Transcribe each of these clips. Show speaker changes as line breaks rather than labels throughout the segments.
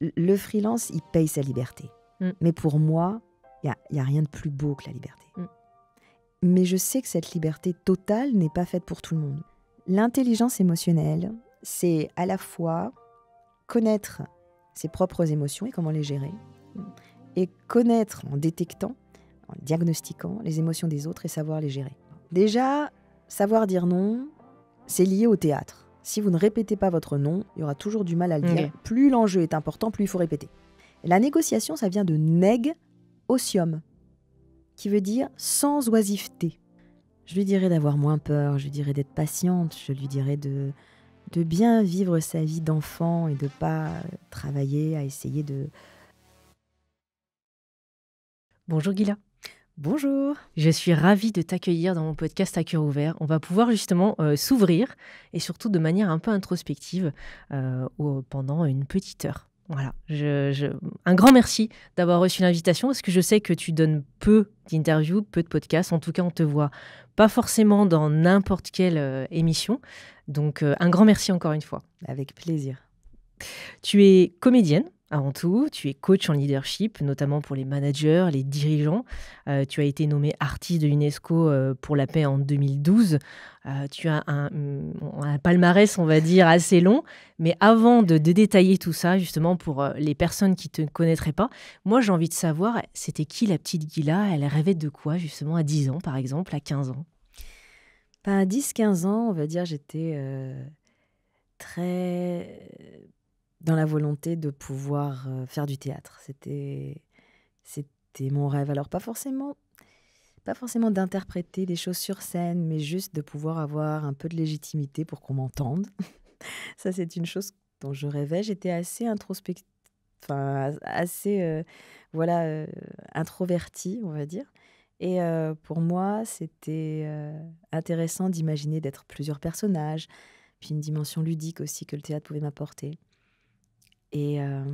le freelance, il paye sa liberté. Mm. Mais pour moi, il n'y a, rien de plus beau que la liberté. Mm. Mais je sais que cette liberté totale n'est pas faite pour tout le monde. L'intelligence émotionnelle, c'est à la fois connaître ses propres émotions et comment les gérer, mm. et connaître en détectant, en diagnostiquant les émotions des autres et savoir les gérer. Déjà, savoir dire non, c'est lié au théâtre si vous ne répétez pas votre nom, il y aura toujours du mal à le dire. Plus l'enjeu est important, plus il faut répéter. La négociation, ça vient de neg osium, qui veut dire sans oisiveté. Je lui dirais d'avoir moins peur, je lui dirais d'être patiente, je lui dirais de, de bien vivre sa vie d'enfant et de pas
travailler à essayer de... Bonjour Guilla. Bonjour, je suis ravie de t'accueillir dans mon podcast à cœur ouvert. On va pouvoir justement euh, s'ouvrir et surtout de manière un peu introspective euh, pendant une petite heure. Voilà, je, un grand merci d'avoir reçu l'invitation parce que je sais que tu donnes peu d'interviews, peu de podcasts. En tout cas, on te voit pas forcément dans n'importe quelle euh, émission. Donc, un grand merci encore une fois. Avec plaisir. Tu es comédienne, avant tout, tu es coach en leadership, notamment pour les managers, les dirigeants. Euh, tu as été nommé artiste de l'UNESCO euh, pour la paix en 2012. Euh, tu as mm, un, palmarès, on va dire, assez long. Mais avant de, détailler tout ça, justement, pour les personnes qui ne te connaîtraient pas, moi j'ai envie de savoir, c'était qui la petite Gila Elle rêvait de quoi, justement, à 10 ans, par exemple, à 15 ans ben, À 10-15 ans, on va dire, j'étais très dans la volonté
de pouvoir euh, faire du théâtre. C'était c'était mon rêve. Alors pas forcément pas forcément d'interpréter des choses sur scène, mais juste de pouvoir avoir un peu de légitimité pour qu'on m'entende. Ça c'est une chose dont je rêvais. J'étais assez introspective, enfin assez euh, voilà euh, introvertie, on va dire. Et pour moi, c'était intéressant d'imaginer d'être plusieurs personnages, puis une dimension ludique aussi que le théâtre pouvait m'apporter. Et euh,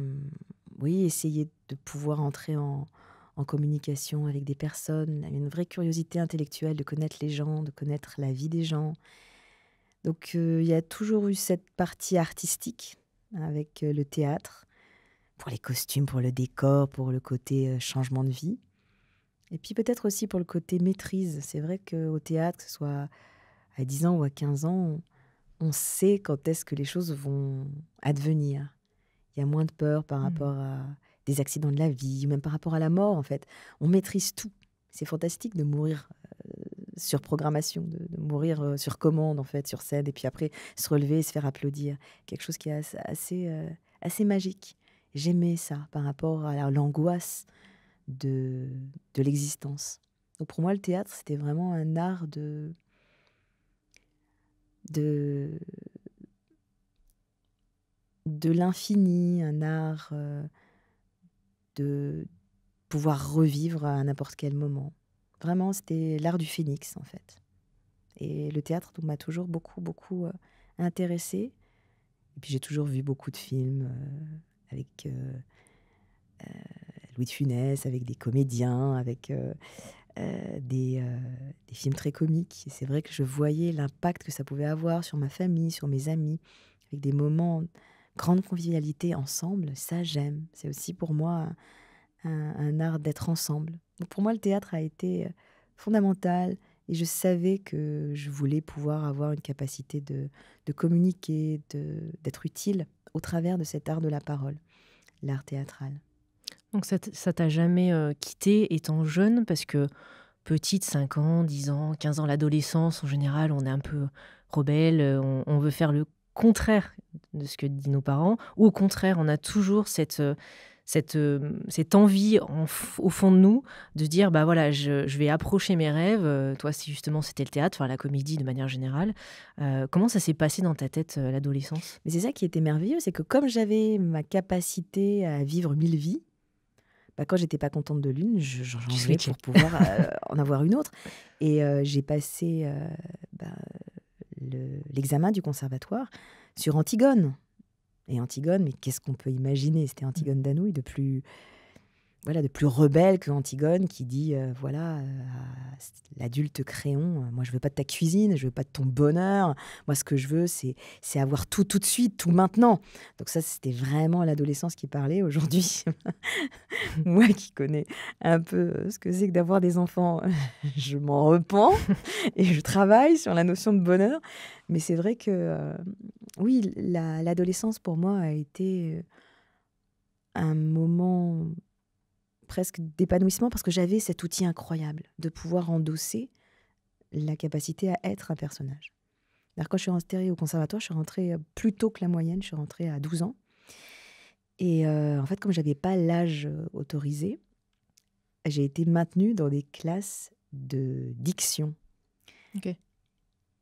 oui, essayer de pouvoir entrer en, communication avec des personnes, une vraie curiosité intellectuelle de connaître les gens, de connaître la vie des gens. Donc euh, il y a toujours eu cette partie artistique avec euh, le théâtre, pour les costumes, pour le décor, pour le côté changement de vie. Et puis peut-être aussi pour le côté maîtrise. C'est vrai qu'au théâtre, que ce soit à 10 ans ou à 15 ans, on sait quand est-ce que les choses vont advenir. Il y a moins de peur par mmh. rapport à des accidents de la vie, même par rapport à la mort, en fait. On maîtrise tout. C'est fantastique de mourir euh, sur programmation, de, mourir euh, sur commande, en fait, sur scène, et puis après se relever et se faire applaudir. Quelque chose qui est assez, euh, assez magique. J'aimais ça par rapport à l'angoisse de, de l'existence. Donc pour moi, le théâtre, c'était vraiment un art de, de de l'infini, un art euh, de pouvoir revivre à n'importe quel moment. Vraiment, c'était l'art du phénix, en fait. Et le théâtre m'a toujours beaucoup, beaucoup intéressé euh, intéressée. Et puis j'ai toujours vu beaucoup de films euh, avec Louis de Funès, avec des comédiens, avec des, des films très comiques. Et c'est vrai que je voyais l'impact que ça pouvait avoir sur ma famille, sur mes amis, avec des moments grande convivialité ensemble, ça j'aime. C'est aussi pour moi un, art d'être ensemble. pour moi, le théâtre a été euh, fondamental et je savais que je voulais pouvoir avoir une capacité de, de communiquer, d'être utile au travers de cet art de la parole, l'art théâtral.
Donc ça t'a jamais euh, quitté étant jeune parce que petite, 5 ans, 10 ans, 15 ans, l'adolescence, en général, on est un peu rebelle, euh, on, veut faire le contraire de ce que disent nos parents, ou au contraire, on a toujours cette, euh, cette, euh, cette envie au fond de nous de dire, bah voilà, je, vais approcher mes rêves. Euh, toi, si justement c'était le théâtre, enfin la comédie de manière générale, comment ça s'est passé dans ta tête l'adolescence Mais c'est ça qui était merveilleux, c'est que comme j'avais ma
capacité à vivre mille vies, bah, quand j'étais pas contente de l'une, j'en je, pour pouvoir en avoir une autre. Et j'ai passé bah, l'examen du conservatoire sur Antigone. Et Antigone, mais qu'est-ce qu'on peut imaginer C'était Antigone mm. Danouille de plus voilà, de plus rebelle que Antigone qui dit euh, voilà, euh, l'adulte créon, euh, moi je veux pas de ta cuisine, je veux pas de ton bonheur, moi ce que je veux c'est c'est avoir tout tout de suite, tout maintenant. Donc ça c'était vraiment l'adolescence qui parlait aujourd'hui. moi qui connais un peu ce que c'est que d'avoir des enfants, je m'en repens et je travaille sur la notion de bonheur, mais c'est vrai que oui, l'adolescence pour moi a été un moment presque d'épanouissement parce que j'avais cet outil incroyable de pouvoir endosser la capacité à être un personnage. Alors quand je suis rentrée au conservatoire, je suis rentrée euh, plus tôt que la moyenne, je suis rentrée à 12 ans. Et euh, en fait, comme je n'avais pas l'âge euh, autorisé, j'ai été maintenue dans des classes de diction.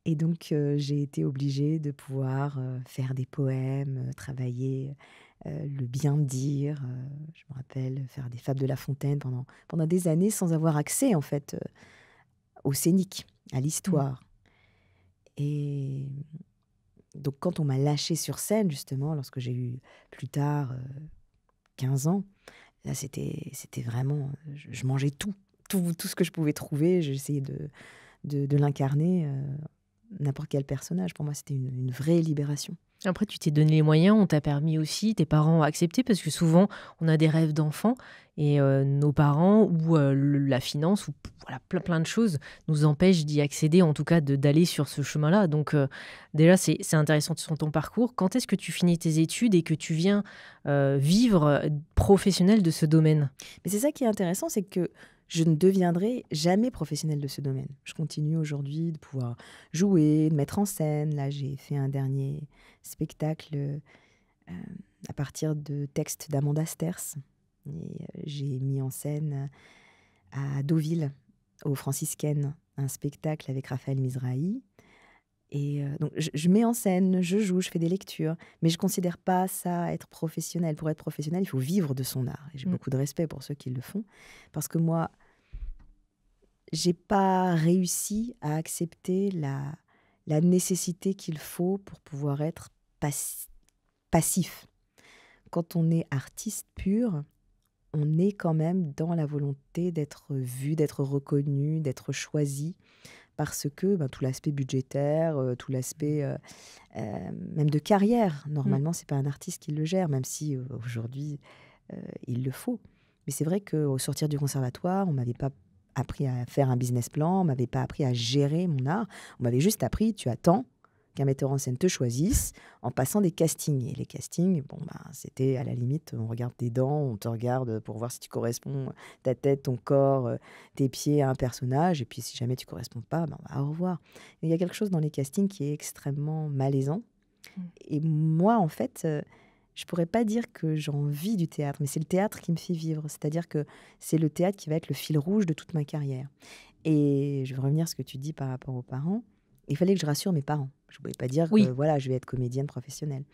Et donc, j'ai été obligée de pouvoir faire des poèmes, travailler euh, le bien dire. Euh, je me rappelle faire des fables de La Fontaine pendant, des années sans avoir accès en fait euh, au scénique, à mmh. l'histoire. Et donc quand on m'a lâché sur scène justement, lorsque j'ai eu plus tard 15 ans, là c'était c'était vraiment, je, mangeais tout, tout, ce que je pouvais trouver, j'essayais de, de, l'incarner. N'importe quel personnage, pour moi, c'était une vraie libération.
Après, tu t'es donné les moyens, on t'a permis aussi, tes parents ont accepté, parce que souvent, on a des rêves d'enfants, et euh, nos parents, ou euh, la finance, ou voilà, plein, plein de choses, nous empêchent d'y accéder, en tout cas d'aller sur ce chemin-là. Donc, euh, déjà, c'est intéressant sur ton parcours. Quand est-ce que tu finis tes études et que tu viens vivre professionnel de ce domaine Mais c'est ça qui est intéressant, c'est que je ne deviendrai
jamais professionnelle de ce domaine. Je continue aujourd'hui de pouvoir jouer, de mettre en scène. Là, j'ai fait un dernier spectacle euh, à partir de textes d'Amanda Sters. Et euh, j'ai mis en scène à Deauville, aux Franciscaines, un spectacle avec Raphaël Mizrahi. Et euh, donc, je, mets en scène, je joue, je fais des lectures, mais je ne considère pas ça être professionnel. Pour être professionnel, il faut vivre de son art. Et j'ai mm. beaucoup de respect pour ceux qui le font, parce que moi, j'ai pas réussi à accepter la, la nécessité qu'il faut pour pouvoir être passif. Quand on est artiste pur, on est quand même dans la volonté d'être vu, d'être reconnu, d'être choisi, parce que ben, tout l'aspect budgétaire, euh, tout l'aspect euh, euh, même de carrière, normalement, mm. c'est pas un artiste qui le gère, même si aujourd'hui, il le faut. Mais c'est vrai qu'au sortir du conservatoire, on m'avait pas appris à faire un business plan, on m'avait pas appris à gérer mon art. On m'avait juste appris, tu attends qu'un metteur en scène te choisisse en passant des castings. Et les castings, bon, ben c'était à la limite, on regarde tes dents, on te regarde pour voir si tu corresponds, ta tête, ton corps, euh, tes pieds à un personnage. Et puis si jamais tu corresponds pas, bah, au revoir. Il y a quelque chose dans les castings qui est extrêmement malaisant. Mmh. Et moi, en fait, euh, je pourrais pas dire que j'en vis du théâtre, mais c'est le théâtre qui me fait vivre. C'est-à-dire que c'est le théâtre qui va être le fil rouge de toute ma carrière. Et je veux revenir à ce que tu dis par rapport aux parents. Il fallait que je rassure mes parents. Je ne pouvais pas dire oui. que voilà, je vais être comédienne professionnelle.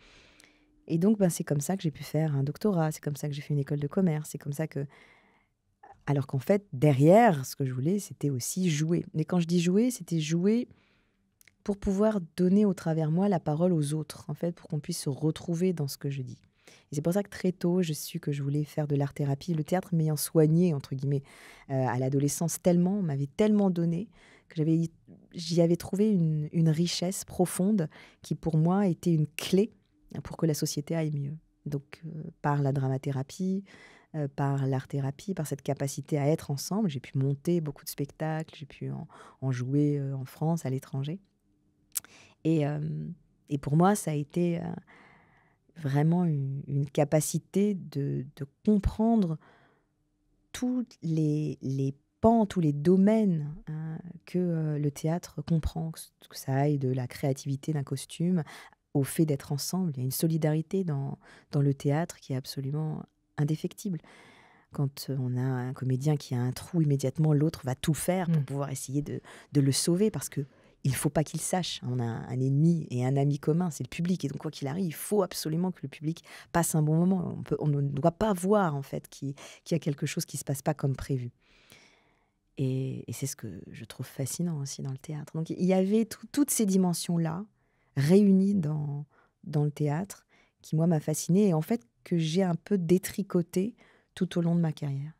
Et donc, ben, c'est comme ça que j'ai pu faire un doctorat, c'est comme ça que j'ai fait une école de commerce, c'est comme ça que. Alors qu'en fait, derrière, ce que je voulais, c'était aussi jouer. Mais quand je dis jouer, c'était jouer pour pouvoir donner au travers moi la parole aux autres, en fait, pour qu'on puisse se retrouver dans ce que je dis. Et c'est pour ça que très tôt, je suis que je voulais faire de l'art-thérapie. Le théâtre m'ayant soigné, entre guillemets, euh, à l'adolescence tellement, m'avait tellement donné que j'avais, j'y avais trouvé une, richesse profonde qui, pour moi, était une clé pour que la société aille mieux. Donc, euh, par la dramathérapie, euh, par l'art-thérapie, par cette capacité à être ensemble, j'ai pu monter beaucoup de spectacles, j'ai pu en jouer en France, à l'étranger. Euh, et, pour moi, ça a été euh, vraiment une, capacité de, comprendre tous les, les, pans, tous les domaines hein, que euh, le théâtre comprend, que ça aille de la créativité d'un costume au fait d'être ensemble. Il y a une solidarité dans, dans le théâtre qui est absolument indéfectible quand on a un comédien qui a un trou, immédiatement l'autre va tout faire pour mm. pouvoir essayer de, le sauver parce que il faut pas qu'il sache. On a un ennemi et un ami commun, c'est le public. Et donc, quoi qu'il arrive, il faut absolument que le public passe un bon moment. On, ne doit pas voir, en fait, qu'il y a quelque chose qui ne se passe pas comme prévu. Et, c'est ce que je trouve fascinant aussi dans le théâtre. Donc, il y avait toutes ces dimensions-là réunies dans, dans le théâtre qui, moi, m'a fascinée et, en fait, que j'ai un peu
détricoté tout au long de ma carrière.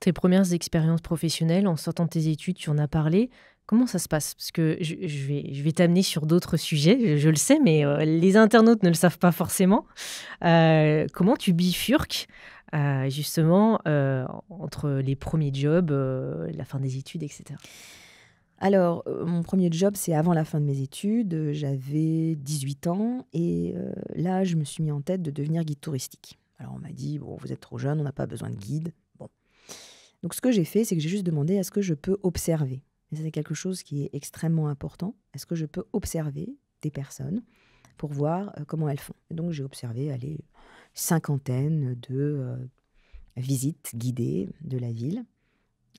Tes premières expériences professionnelles, en sortant de tes études, tu en as parlé. Comment ça se passe Parce que je, vais, je vais t'amener sur d'autres sujets, je, le sais, mais euh, les internautes ne le savent pas forcément. Euh, comment tu bifurques euh, justement entre les premiers jobs, la fin des études, etc. Alors, mon premier job, c'est avant la fin de mes études.
J'avais 18 ans et là, je me suis mis en tête de devenir guide touristique. Alors, on m'a dit, bon, vous êtes trop jeune, on n'a pas besoin de guide. Bon. Donc, ce que j'ai fait, c'est que j'ai juste demandé à ce que je peux observer c'est quelque chose qui est extrêmement important, est-ce que je peux observer des personnes pour voir euh, comment elles font Donc j'ai observé, les cinquantaine de euh, visites guidées de la ville.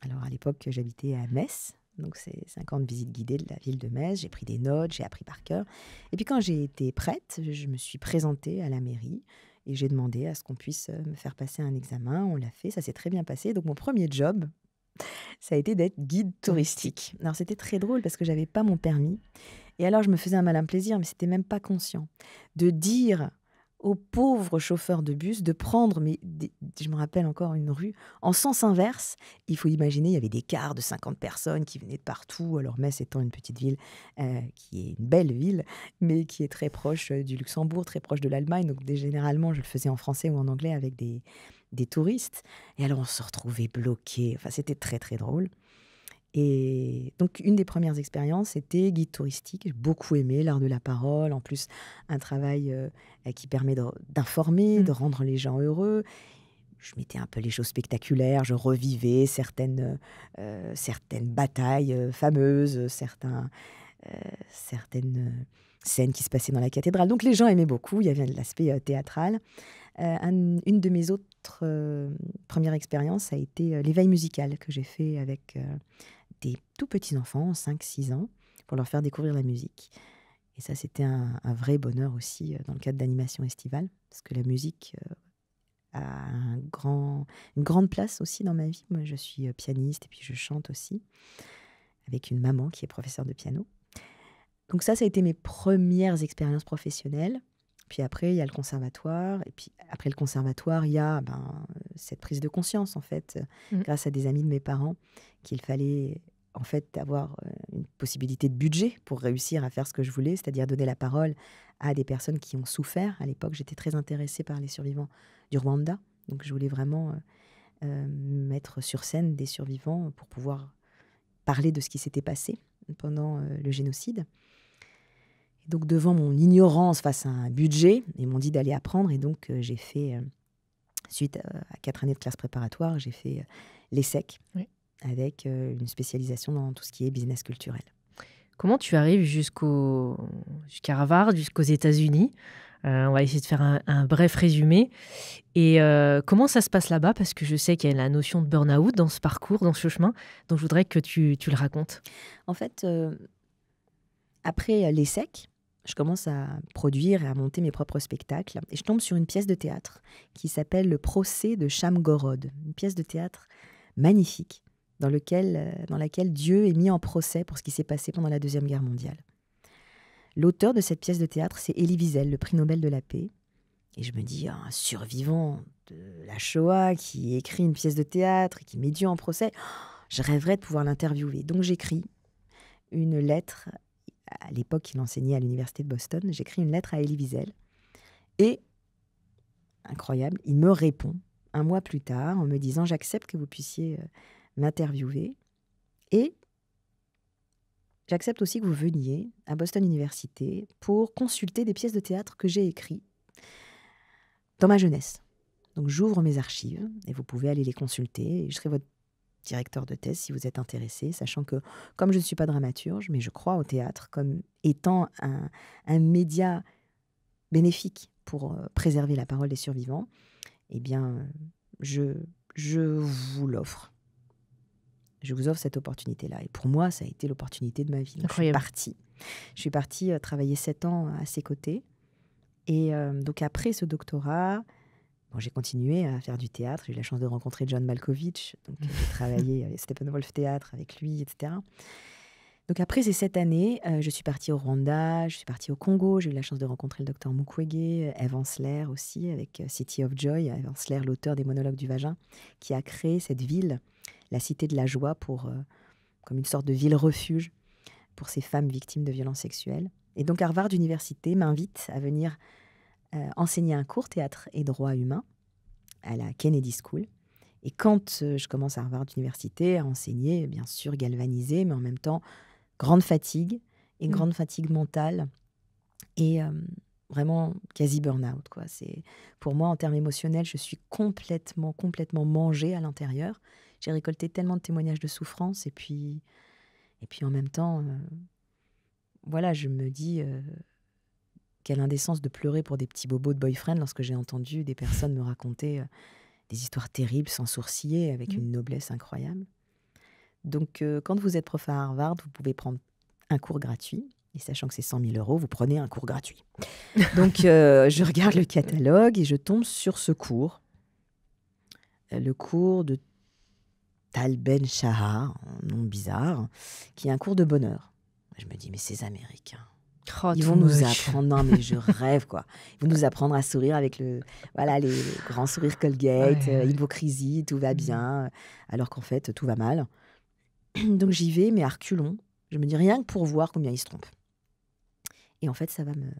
Alors à l'époque, j'habitais à Metz, donc c'est 50 visites guidées de la ville de Metz. J'ai pris des notes, j'ai appris par cœur. Et puis quand j'ai été prête, je me suis présentée à la mairie et j'ai demandé à ce qu'on puisse euh, me faire passer un examen. On l'a fait, ça s'est très bien passé. Donc mon premier job, ça a été d'être guide touristique. Alors c'était très drôle parce que j'avais pas mon permis. Et alors je me faisais un malin plaisir, mais c'était même pas conscient, de dire aux pauvres chauffeurs de bus de prendre, mais je me rappelle encore une rue, en sens inverse. Il faut imaginer, il y avait des cars de 50 personnes qui venaient de partout, alors Metz étant une petite ville euh, qui est une belle ville, mais qui est très proche euh, du Luxembourg, très proche de l'Allemagne. Donc généralement, je le faisais en français ou en anglais avec des, des touristes. Et alors on se retrouvait bloqué. Enfin, c'était très très drôle. Et donc une des premières expériences était guide touristique. J'ai beaucoup aimé l'art de la parole. En plus, un travail euh, qui permet d'informer, mmh. de, rendre les gens heureux je mettais un peu les choses spectaculaires, je revivais certaines, euh, certaines batailles euh, fameuses, certains, certaines scènes qui se passaient dans la cathédrale. Donc les gens aimaient beaucoup, il y avait l'aspect théâtral. Euh, une de mes autres euh, premières expériences a été euh, l'éveil musical que j'ai fait avec des tout petits enfants, 5-6 ans, pour leur faire découvrir la musique. Et ça, c'était un, vrai bonheur aussi dans le cadre d'animation estivale, parce que la musique a une grande place aussi dans ma vie. Moi, je suis pianiste et puis je chante aussi, avec une maman qui est professeure de piano. Donc ça, ça a été mes premières expériences professionnelles. Puis après, il y a le conservatoire. Et puis après le conservatoire, il y a ben, cette prise de conscience, en fait, mm. grâce à des amis de mes parents, qu'il fallait en fait avoir euh, une possibilité de budget pour réussir à faire ce que je voulais, c'est-à-dire donner la parole à des personnes qui ont souffert. À l'époque, j'étais très intéressée par les survivants du Rwanda. Donc je voulais vraiment euh, euh, mettre sur scène des survivants pour pouvoir parler de ce qui s'était passé pendant le génocide donc, devant mon ignorance face à un budget, ils m'ont dit d'aller apprendre. Et donc, euh, j'ai fait, euh, suite euh, à, quatre années de classe préparatoire, j'ai fait l'ESSEC avec une spécialisation dans tout ce qui est business culturel.
Comment tu arrives jusqu'au, jusqu'à Harvard, jusqu'aux États-Unis on va essayer de faire un, bref résumé. Et comment ça se passe là-bas Parce que je sais qu'il y a la notion de burn-out dans ce parcours, dans ce chemin. Donc je voudrais que tu, le racontes.
En fait, après l'ESSEC, je commence à produire et à monter mes propres spectacles. Et je tombe sur une pièce de théâtre qui s'appelle Le procès de Gorod, une pièce de théâtre magnifique dans, euh, dans laquelle Dieu est mis en procès pour ce qui s'est passé pendant la Deuxième Guerre mondiale. L'auteur de cette pièce de théâtre, c'est Elie Wiesel, le prix Nobel de la paix. Et je me dis, un survivant de la Shoah qui écrit une pièce de théâtre et qui met Dieu en procès, je rêverais de pouvoir l'interviewer. Donc j'écris une lettre à l'époque, il enseignait à l'université de Boston. J'écris une lettre à Elie Wiesel. Et, incroyable, il me répond un mois plus tard en me disant J'accepte que vous puissiez euh, m'interviewer. Et j'accepte aussi que vous veniez à Boston Université pour consulter des pièces de théâtre que j'ai écrites dans ma jeunesse. Donc j'ouvre mes archives et vous pouvez aller les consulter. Et je serai votre directeur de thèse si vous êtes intéressé, sachant que comme je ne suis pas dramaturge, mais je crois au théâtre comme étant un, média bénéfique pour euh, préserver la parole des survivants, eh bien, je, je vous l'offre. Je vous offre cette opportunité-là. Et pour moi, ça a été l'opportunité de ma vie. je suis partie. Je suis partie euh, travailler sept ans euh, à ses côtés. Et donc après ce doctorat, Bon, j'ai continué à faire du théâtre. J'ai eu la chance de rencontrer John Malkovich. Donc, euh, j'ai travaillé avec Steppenwolf Théâtre, avec lui, etc. Donc, après ces sept années, euh, je suis partie au Rwanda, je suis partie au Congo. J'ai eu la chance de rencontrer le docteur Mukwege, euh, Evan Sler aussi, avec City of Joy. Evan Sler, l'auteur des monologues du vagin, qui a créé cette ville, la cité de la joie, pour, comme une sorte de ville-refuge pour ces femmes victimes de violences sexuelles. Et donc, Harvard Université m'invite à venir euh, enseigner un cours théâtre et droit humain à la Kennedy School. Et quand euh, je commence à Harvard d'université, à enseigner, bien sûr galvanisé, mais en même temps, grande fatigue et mmh. grande fatigue mentale et euh, vraiment quasi burn-out. Quoi. C'est, pour moi, en termes émotionnels, je suis complètement, complètement mangée à l'intérieur. J'ai récolté tellement de témoignages de souffrance et puis, et puis en même temps, voilà, je me dis, quelle indécence de pleurer pour des petits bobos de boyfriend lorsque j'ai entendu des personnes me raconter euh, des histoires terribles sans sourciller, avec mmh. une noblesse incroyable. Donc, euh, quand vous êtes prof à Harvard, vous pouvez prendre un cours gratuit. Et sachant que c'est 100 000 euros, vous prenez un cours gratuit. Donc, euh, je regarde le catalogue et je tombe sur ce cours. Le cours de Tal Ben Shahar, un nom bizarre, qui est un cours de bonheur. Je me dis, mais c'est américain Oh, ils vont nous apprendre, non mais je rêve quoi. Ils vont nous apprendre à sourire avec le, voilà, les, grands sourires Colgate, euh, hypocrisie, tout va mm. bien, euh, alors qu'en fait tout va mal. Donc j'y vais, mais à reculons. Je me dis rien que pour voir combien ils se trompent. Et en fait, ça va me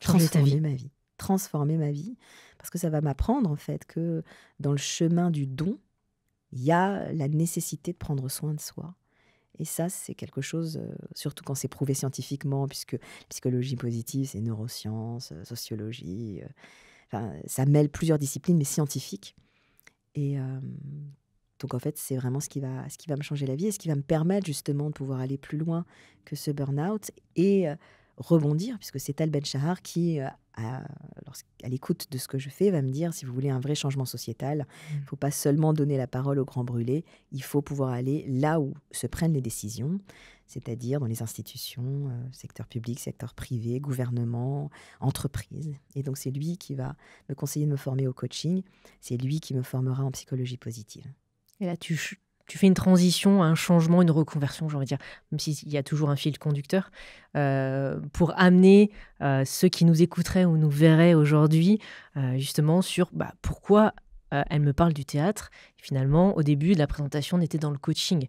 transformer ma
vie, transformer ma vie, parce que ça va m'apprendre en fait que dans le chemin du don, il y a la nécessité de prendre soin de soi, et ça, c'est quelque chose, euh, surtout quand c'est prouvé scientifiquement, puisque psychologie positive, c'est neurosciences, euh, sociologie, euh, ça mêle plusieurs disciplines, mais scientifiques. Et donc, en fait, c'est vraiment ce qui, va, ce qui va me changer la vie et ce qui va me permettre justement de pouvoir aller plus loin que ce burn-out et rebondir, puisque c'est Tal Ben-Shahar qui, euh, à, l'écoute de ce que je fais, va me dire, si vous voulez un vrai changement sociétal, il mm. ne faut pas seulement donner la parole au grand brûlé, il faut pouvoir aller là où se prennent les décisions, c'est-à-dire dans les institutions, euh, secteur public, secteur privé, gouvernement, entreprise. Et donc c'est lui qui va me conseiller de me former au coaching, c'est lui qui me formera en psychologie positive.
Et là, tu, tu fais une transition, un changement, une reconversion, j'ai envie de dire, même s'il y a toujours un fil conducteur, euh, pour amener euh, ceux qui nous écouteraient ou nous verraient aujourd'hui, euh, justement, sur bah, pourquoi euh, elle me parle du théâtre. finalement, au début de la présentation, on était dans le coaching.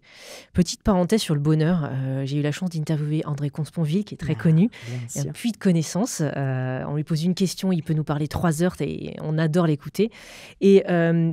Petite parenthèse sur le bonheur, euh, j'ai eu la chance d'interviewer André Consponville, qui est très ah, connu, un puits de connaissances. Euh, on lui pose une question, il peut nous parler trois heures, et on adore l'écouter. Et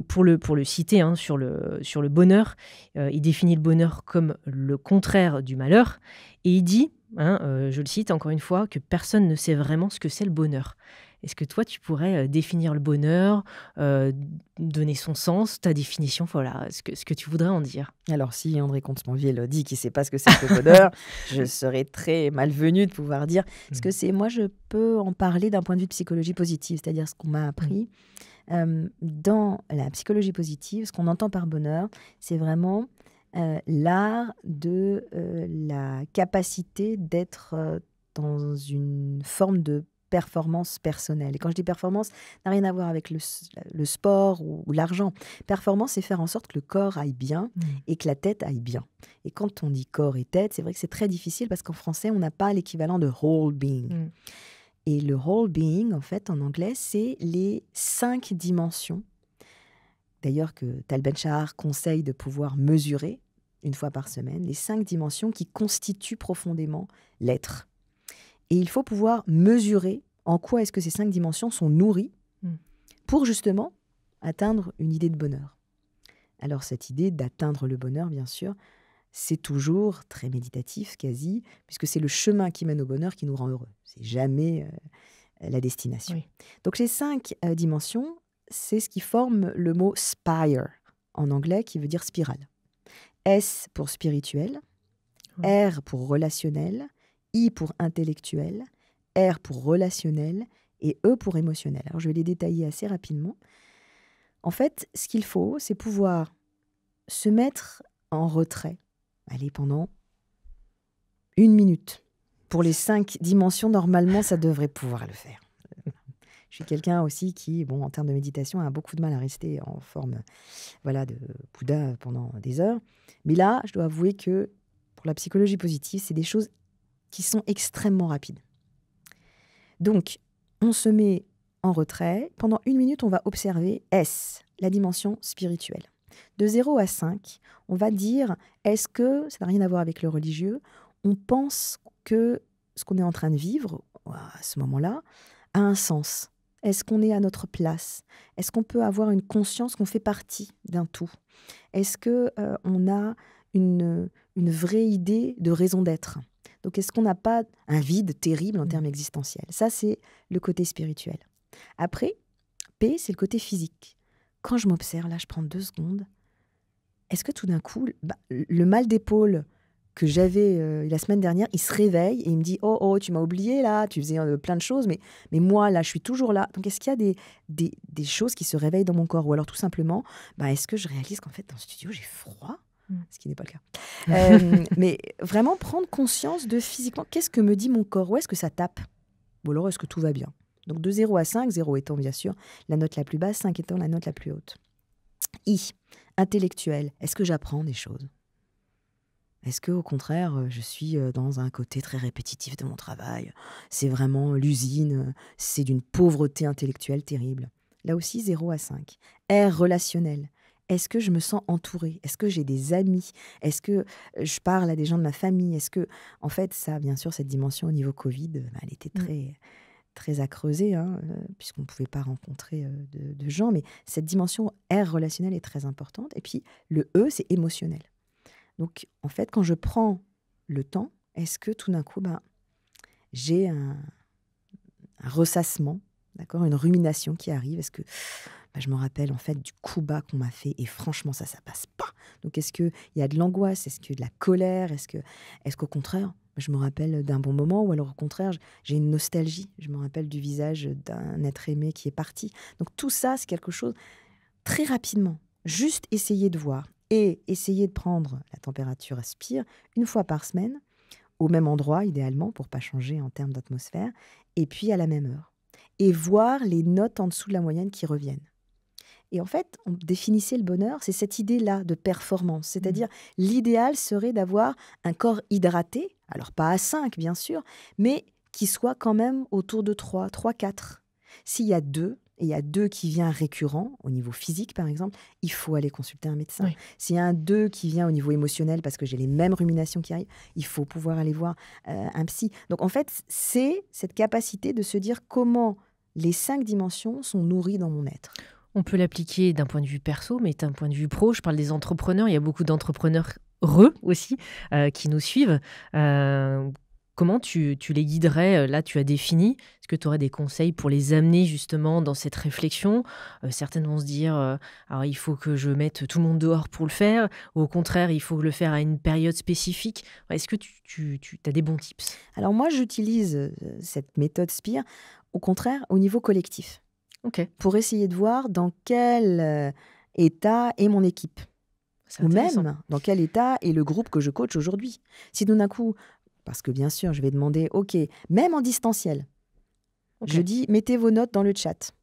pour, le, pour le citer hein, sur, le, sur le bonheur, il définit le bonheur comme le contraire du malheur, et il dit, hein, je le cite encore une fois, que personne ne sait vraiment ce que c'est le bonheur. Est-ce que toi, tu pourrais euh, définir le bonheur, euh, donner son sens, ta définition, voilà, ce que, ce que tu voudrais en dire Alors, si André Comte-Monville
dit qu'il ne sait pas ce que c'est que le bonheur, je serais très malvenue de pouvoir dire ce que hmm. c'est. Moi, je peux en parler d'un point de vue de psychologie positive, c'est-à-dire ce qu'on m'a hmm. appris. dans la psychologie positive, ce qu'on entend par bonheur, c'est vraiment euh, l'art de la capacité d'être dans une forme de performance personnelle. Et quand je dis performance, n'a rien à voir avec le, sport ou, l'argent. Performance, c'est faire en sorte que le corps aille bien mmh. et que la tête aille bien. Et quand on dit corps et tête, c'est vrai que c'est très difficile parce qu'en français, on n'a pas l'équivalent de whole being. Mmh. Et le whole being, en fait, en anglais, c'est les cinq dimensions. D'ailleurs, que Tal Ben-Shahar conseille de pouvoir mesurer une fois par semaine, les cinq dimensions qui constituent profondément l'être. Et il faut pouvoir mesurer en quoi est-ce que ces cinq dimensions sont nourries hmm. pour justement atteindre une idée de bonheur. Alors cette idée d'atteindre le bonheur, bien sûr, c'est toujours très méditatif, quasi, puisque c'est le chemin qui mène au bonheur qui nous rend heureux. C'est jamais euh, la destination. Donc les cinq euh, dimensions, c'est ce qui forme le mot spire en anglais, qui veut dire spirale. S pour spirituel, R pour relationnel, I pour intellectuel, R pour relationnel et E pour émotionnel. Alors je vais les détailler assez rapidement. En fait, ce qu'il faut, c'est pouvoir se mettre en retrait, aller pendant une minute. Pour les cinq dimensions, normalement, ça devrait pouvoir le faire. Je suis quelqu'un aussi qui, bon, en termes de méditation, a beaucoup de mal à rester en forme voilà, de Bouddha pendant des heures. Mais là, je dois avouer que pour la psychologie positive, c'est des choses qui sont extrêmement rapides. Donc, on se met en retrait. Pendant une minute, on va observer S, la dimension spirituelle. De 0 à 5, on va dire est-ce que, ça n'a rien à voir avec le religieux, on pense que ce qu'on est en train de vivre à ce moment-là a un sens Est-ce qu'on est à notre place Est-ce qu'on peut avoir une conscience qu'on fait partie d'un tout Est-ce qu'on euh, a une vraie idée de raison d'être donc est-ce qu'on n'a pas un vide terrible en mmh. termes existentiels Ça, c'est le côté spirituel. Après, P, c'est le côté physique. Quand je m'observe, là, je prends deux secondes. Est-ce que tout d'un coup, le bah, mal d'épaule que j'avais euh, la semaine dernière, il se réveille et il me dit Oh, oh, tu m'as oublié là, tu faisais euh, plein de choses, mais, mais moi là, je suis toujours là. Donc, est-ce qu'il y a des, choses qui se réveillent dans mon corps Ou alors tout simplement, bah, est-ce que je réalise qu'en fait, dans le studio, j'ai froid Mm. ce qui n'est pas le cas. Euh, mais vraiment prendre conscience de physiquement, qu'est-ce que me dit mon corps Où est-ce que ça tape Ou alors est-ce que tout va bien Donc de 0 à 5, 0 étant bien sûr la note la plus basse, 5 étant la note la plus haute. I, intellectuel, est-ce que j'apprends des choses est-ce que, au contraire, euh, je suis euh, dans un côté très répétitif de mon travail C'est vraiment l'usine, c'est d'une pauvreté intellectuelle terrible. Là aussi, 0 à 5. R relationnel. Est-ce que je me sens entourée Est-ce que j'ai des amis Est-ce que euh, je parle à des gens de ma famille Est-ce que, en fait, ça, bien sûr, cette dimension au niveau Covid, euh, bah, elle était mmh. très, très à hein, euh, puisqu'on ne pouvait pas rencontrer de, gens. Mais cette dimension R relationnelle est très importante. Et puis, le E, c'est émotionnel. Donc, en fait, quand je prends le temps, est-ce que tout d'un coup, ben, j'ai un, un ressassement, d'accord, une rumination qui arrive Est-ce que bah, je me rappelle en fait du coup bas qu'on m'a fait et franchement ça ça passe pas. Donc est-ce que il y a de l'angoisse, est-ce que de la colère, est-ce que est-ce qu'au contraire je me rappelle d'un bon moment ou alors au contraire j'ai une nostalgie, je me rappelle du visage d'un être aimé qui est parti. Donc tout ça c'est quelque chose très rapidement, juste essayer de voir et essayer de prendre la température aspire une fois par semaine au même endroit idéalement pour pas changer en termes d'atmosphère et puis à la même heure et voir les notes en dessous de la moyenne qui reviennent. Et en fait, on définissait le bonheur, c'est cette idée-là de performance. Mmh. C'est-à-dire, l'idéal serait d'avoir un corps hydraté, alors pas à 5 bien sûr, mais qui soit quand même autour de 3, 3, 4. S'il y a 2, et il y a 2 qui vient récurrent, au niveau physique par exemple, il faut aller consulter un médecin. S'il y a un 2 qui vient au niveau émotionnel parce que j'ai les mêmes ruminations qui arrivent, il faut pouvoir aller voir euh, un psy. Donc en fait, c'est cette capacité de se dire comment les cinq dimensions sont nourries dans mon être. On
peut l'appliquer d'un point de vue perso, mais d'un point de vue pro. Je parle des entrepreneurs. Il y a beaucoup d'entrepreneurs heureux aussi euh, qui nous suivent. Euh, comment tu, les guiderais euh, Là, tu as défini. Est-ce que tu aurais des conseils pour les amener justement dans cette réflexion Certaines vont se dire alors, il faut que je mette tout le monde dehors pour le faire. Ou au contraire, il faut le faire à une période spécifique. Est-ce que tu, tu as des bons tips
Alors, moi, j'utilise cette méthode SPIRE, au contraire, au niveau collectif pour essayer de voir dans quel euh, état est mon équipe. Ou même dans quel état est le groupe que je coach aujourd'hui. Si d'un coup, parce que bien sûr, je vais demander, OK, même en distanciel, je dis, mettez vos notes dans le chat.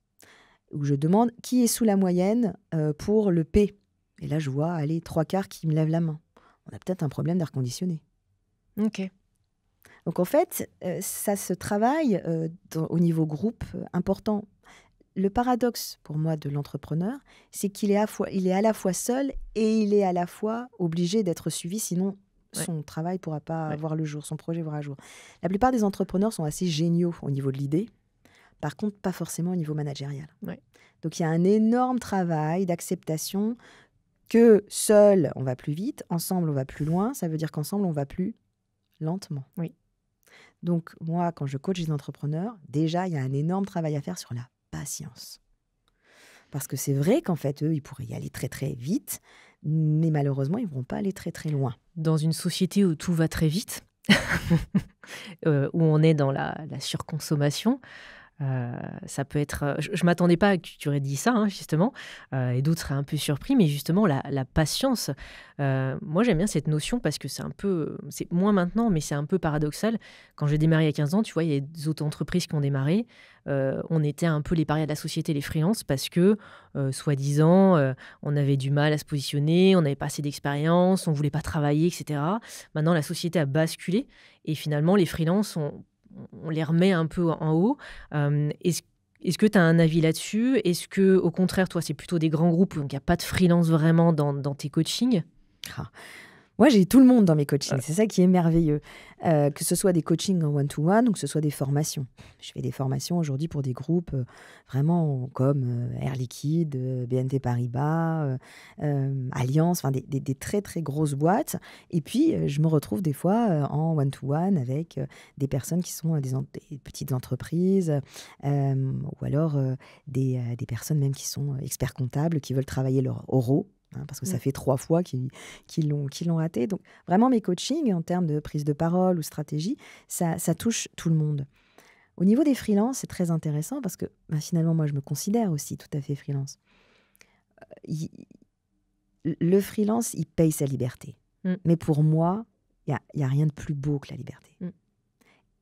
Ou je demande, qui est sous la moyenne euh, pour le P Et là, je vois, allez, trois quarts qui me lèvent la main. On a peut-être un problème d'air conditionné. OK. Donc en fait, euh, ça se travaille au niveau groupe important le paradoxe pour moi de l'entrepreneur, c'est qu'il est, à est à la fois seul et il est à la fois obligé d'être suivi, sinon son travail ne pourra pas avoir le jour, son projet voir le jour. La plupart des entrepreneurs sont assez géniaux au niveau de l'idée, par contre pas forcément au niveau managérial. Donc il y a un énorme travail d'acceptation que seul on va plus vite, ensemble on va plus loin, ça veut dire qu'ensemble on va plus lentement. Oui. Donc moi, quand je coach les entrepreneurs, déjà, il y a un énorme travail à faire sur la science. Parce que c'est vrai qu'en fait,
eux, ils pourraient y aller très très vite, mais malheureusement, ils ne vont pas aller très très loin. Dans une société où tout va très vite, euh, où on est dans la surconsommation, euh, ça peut être. Euh, je, ne m'attendais pas que tu aurais dit ça, hein, justement, euh, et d'autres seraient un peu surpris, mais justement, la, patience. moi, j'aime bien cette notion parce que c'est un peu. C'est moins maintenant, mais c'est un peu paradoxal. Quand j'ai démarré à 15 ans, tu vois, il y a des entreprises qui ont démarré. on était un peu les parias de la société, les freelances, parce que, soi-disant, on avait du mal à se positionner, on n'avait pas assez d'expérience, on voulait pas travailler, etc. Maintenant, la société a basculé et finalement, les freelances ont on les remet un peu en haut. Euh, est-ce que tu as un avis là-dessus Est-ce que, au contraire, toi, c'est plutôt des grands groupes où il n'y a pas de freelance vraiment dans, tes coachings ah, moi, j'ai tout le monde dans mes
coachings. C'est ça qui est merveilleux. Euh, que ce soit des coachings en one-to-one ou que ce soit des formations. Je fais des formations aujourd'hui pour des groupes euh, vraiment comme euh, Air Liquide, BNP Paribas, Alliance, des, très très grosses boîtes. Et puis, je me retrouve des fois en one-to-one avec des personnes qui sont des, petites entreprises ou alors des, personnes même qui sont experts comptables, qui veulent travailler leur oraux Hein, parce que ça mm. fait trois fois qu'ils l'ont raté. Donc vraiment, mes coachings en termes de prise de parole ou stratégie, ça, touche tout le monde. Au niveau des freelances, c'est très intéressant parce que bah, finalement, moi, je me considère aussi tout à fait freelance. Euh, le freelance, il paye sa liberté. Mm. Mais pour moi, il n'y a, rien de plus beau que la liberté. Mm.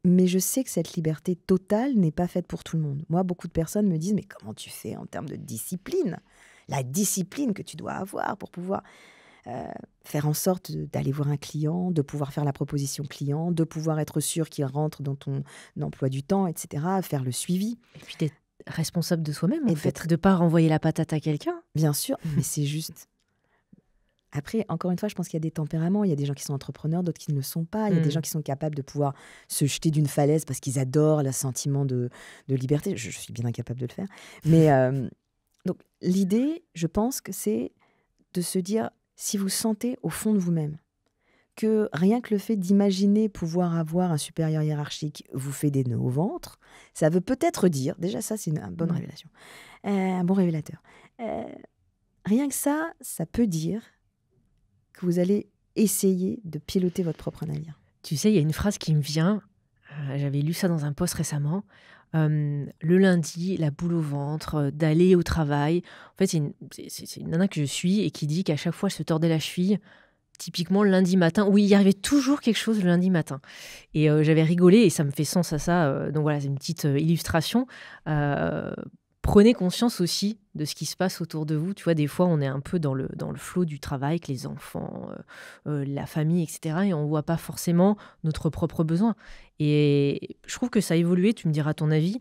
Mais je sais que cette liberté totale n'est pas faite pour tout le monde. Moi, beaucoup de personnes me disent, mais comment tu fais en termes de discipline la discipline que tu dois avoir pour pouvoir euh, faire en sorte d'aller voir un client, de pouvoir faire la proposition client, de pouvoir être sûr qu'il rentre dans ton emploi du temps, etc., faire le suivi. Et puis d'être responsable de soi-même, en fait,
de ne pas renvoyer la patate à quelqu'un. Bien
sûr, hmm. mais c'est juste... Après, encore une fois, je pense qu'il y a des tempéraments. Il y a des gens qui sont entrepreneurs, d'autres qui ne le sont pas. Il y a des hmm. gens qui sont capables de pouvoir se jeter d'une falaise parce qu'ils adorent le sentiment de, liberté. Je, suis bien incapable de le faire. Mais, euh, L'idée, je pense que c'est de se dire, si vous sentez au fond de vous-même que rien que le fait d'imaginer pouvoir avoir un supérieur hiérarchique vous fait des nœuds au ventre, ça veut peut-être dire, déjà ça c'est une, bonne mmh. révélation, euh, un bon révélateur, euh,
rien que ça, ça peut dire que vous allez essayer de piloter votre propre navire. Tu sais, il y a une phrase qui me vient, euh, j'avais lu ça dans un post récemment, le lundi, la boule au ventre, euh, d'aller au travail. En fait, c'est une, nana que je suis et qui dit qu'à chaque fois, je se tordait la cheville typiquement le lundi matin. Oui, il y arrivait toujours quelque chose le lundi matin. Et euh, j'avais rigolé et ça me fait sens à ça. Euh, donc voilà, c'est une petite illustration prenez conscience aussi de ce qui se passe autour de vous. Tu vois, des fois, on est un peu dans le, dans le flot du travail, avec les enfants, euh, euh, la famille, etc. Et on ne voit pas forcément notre propre besoin. Et je trouve que ça a évolué, tu me diras ton avis.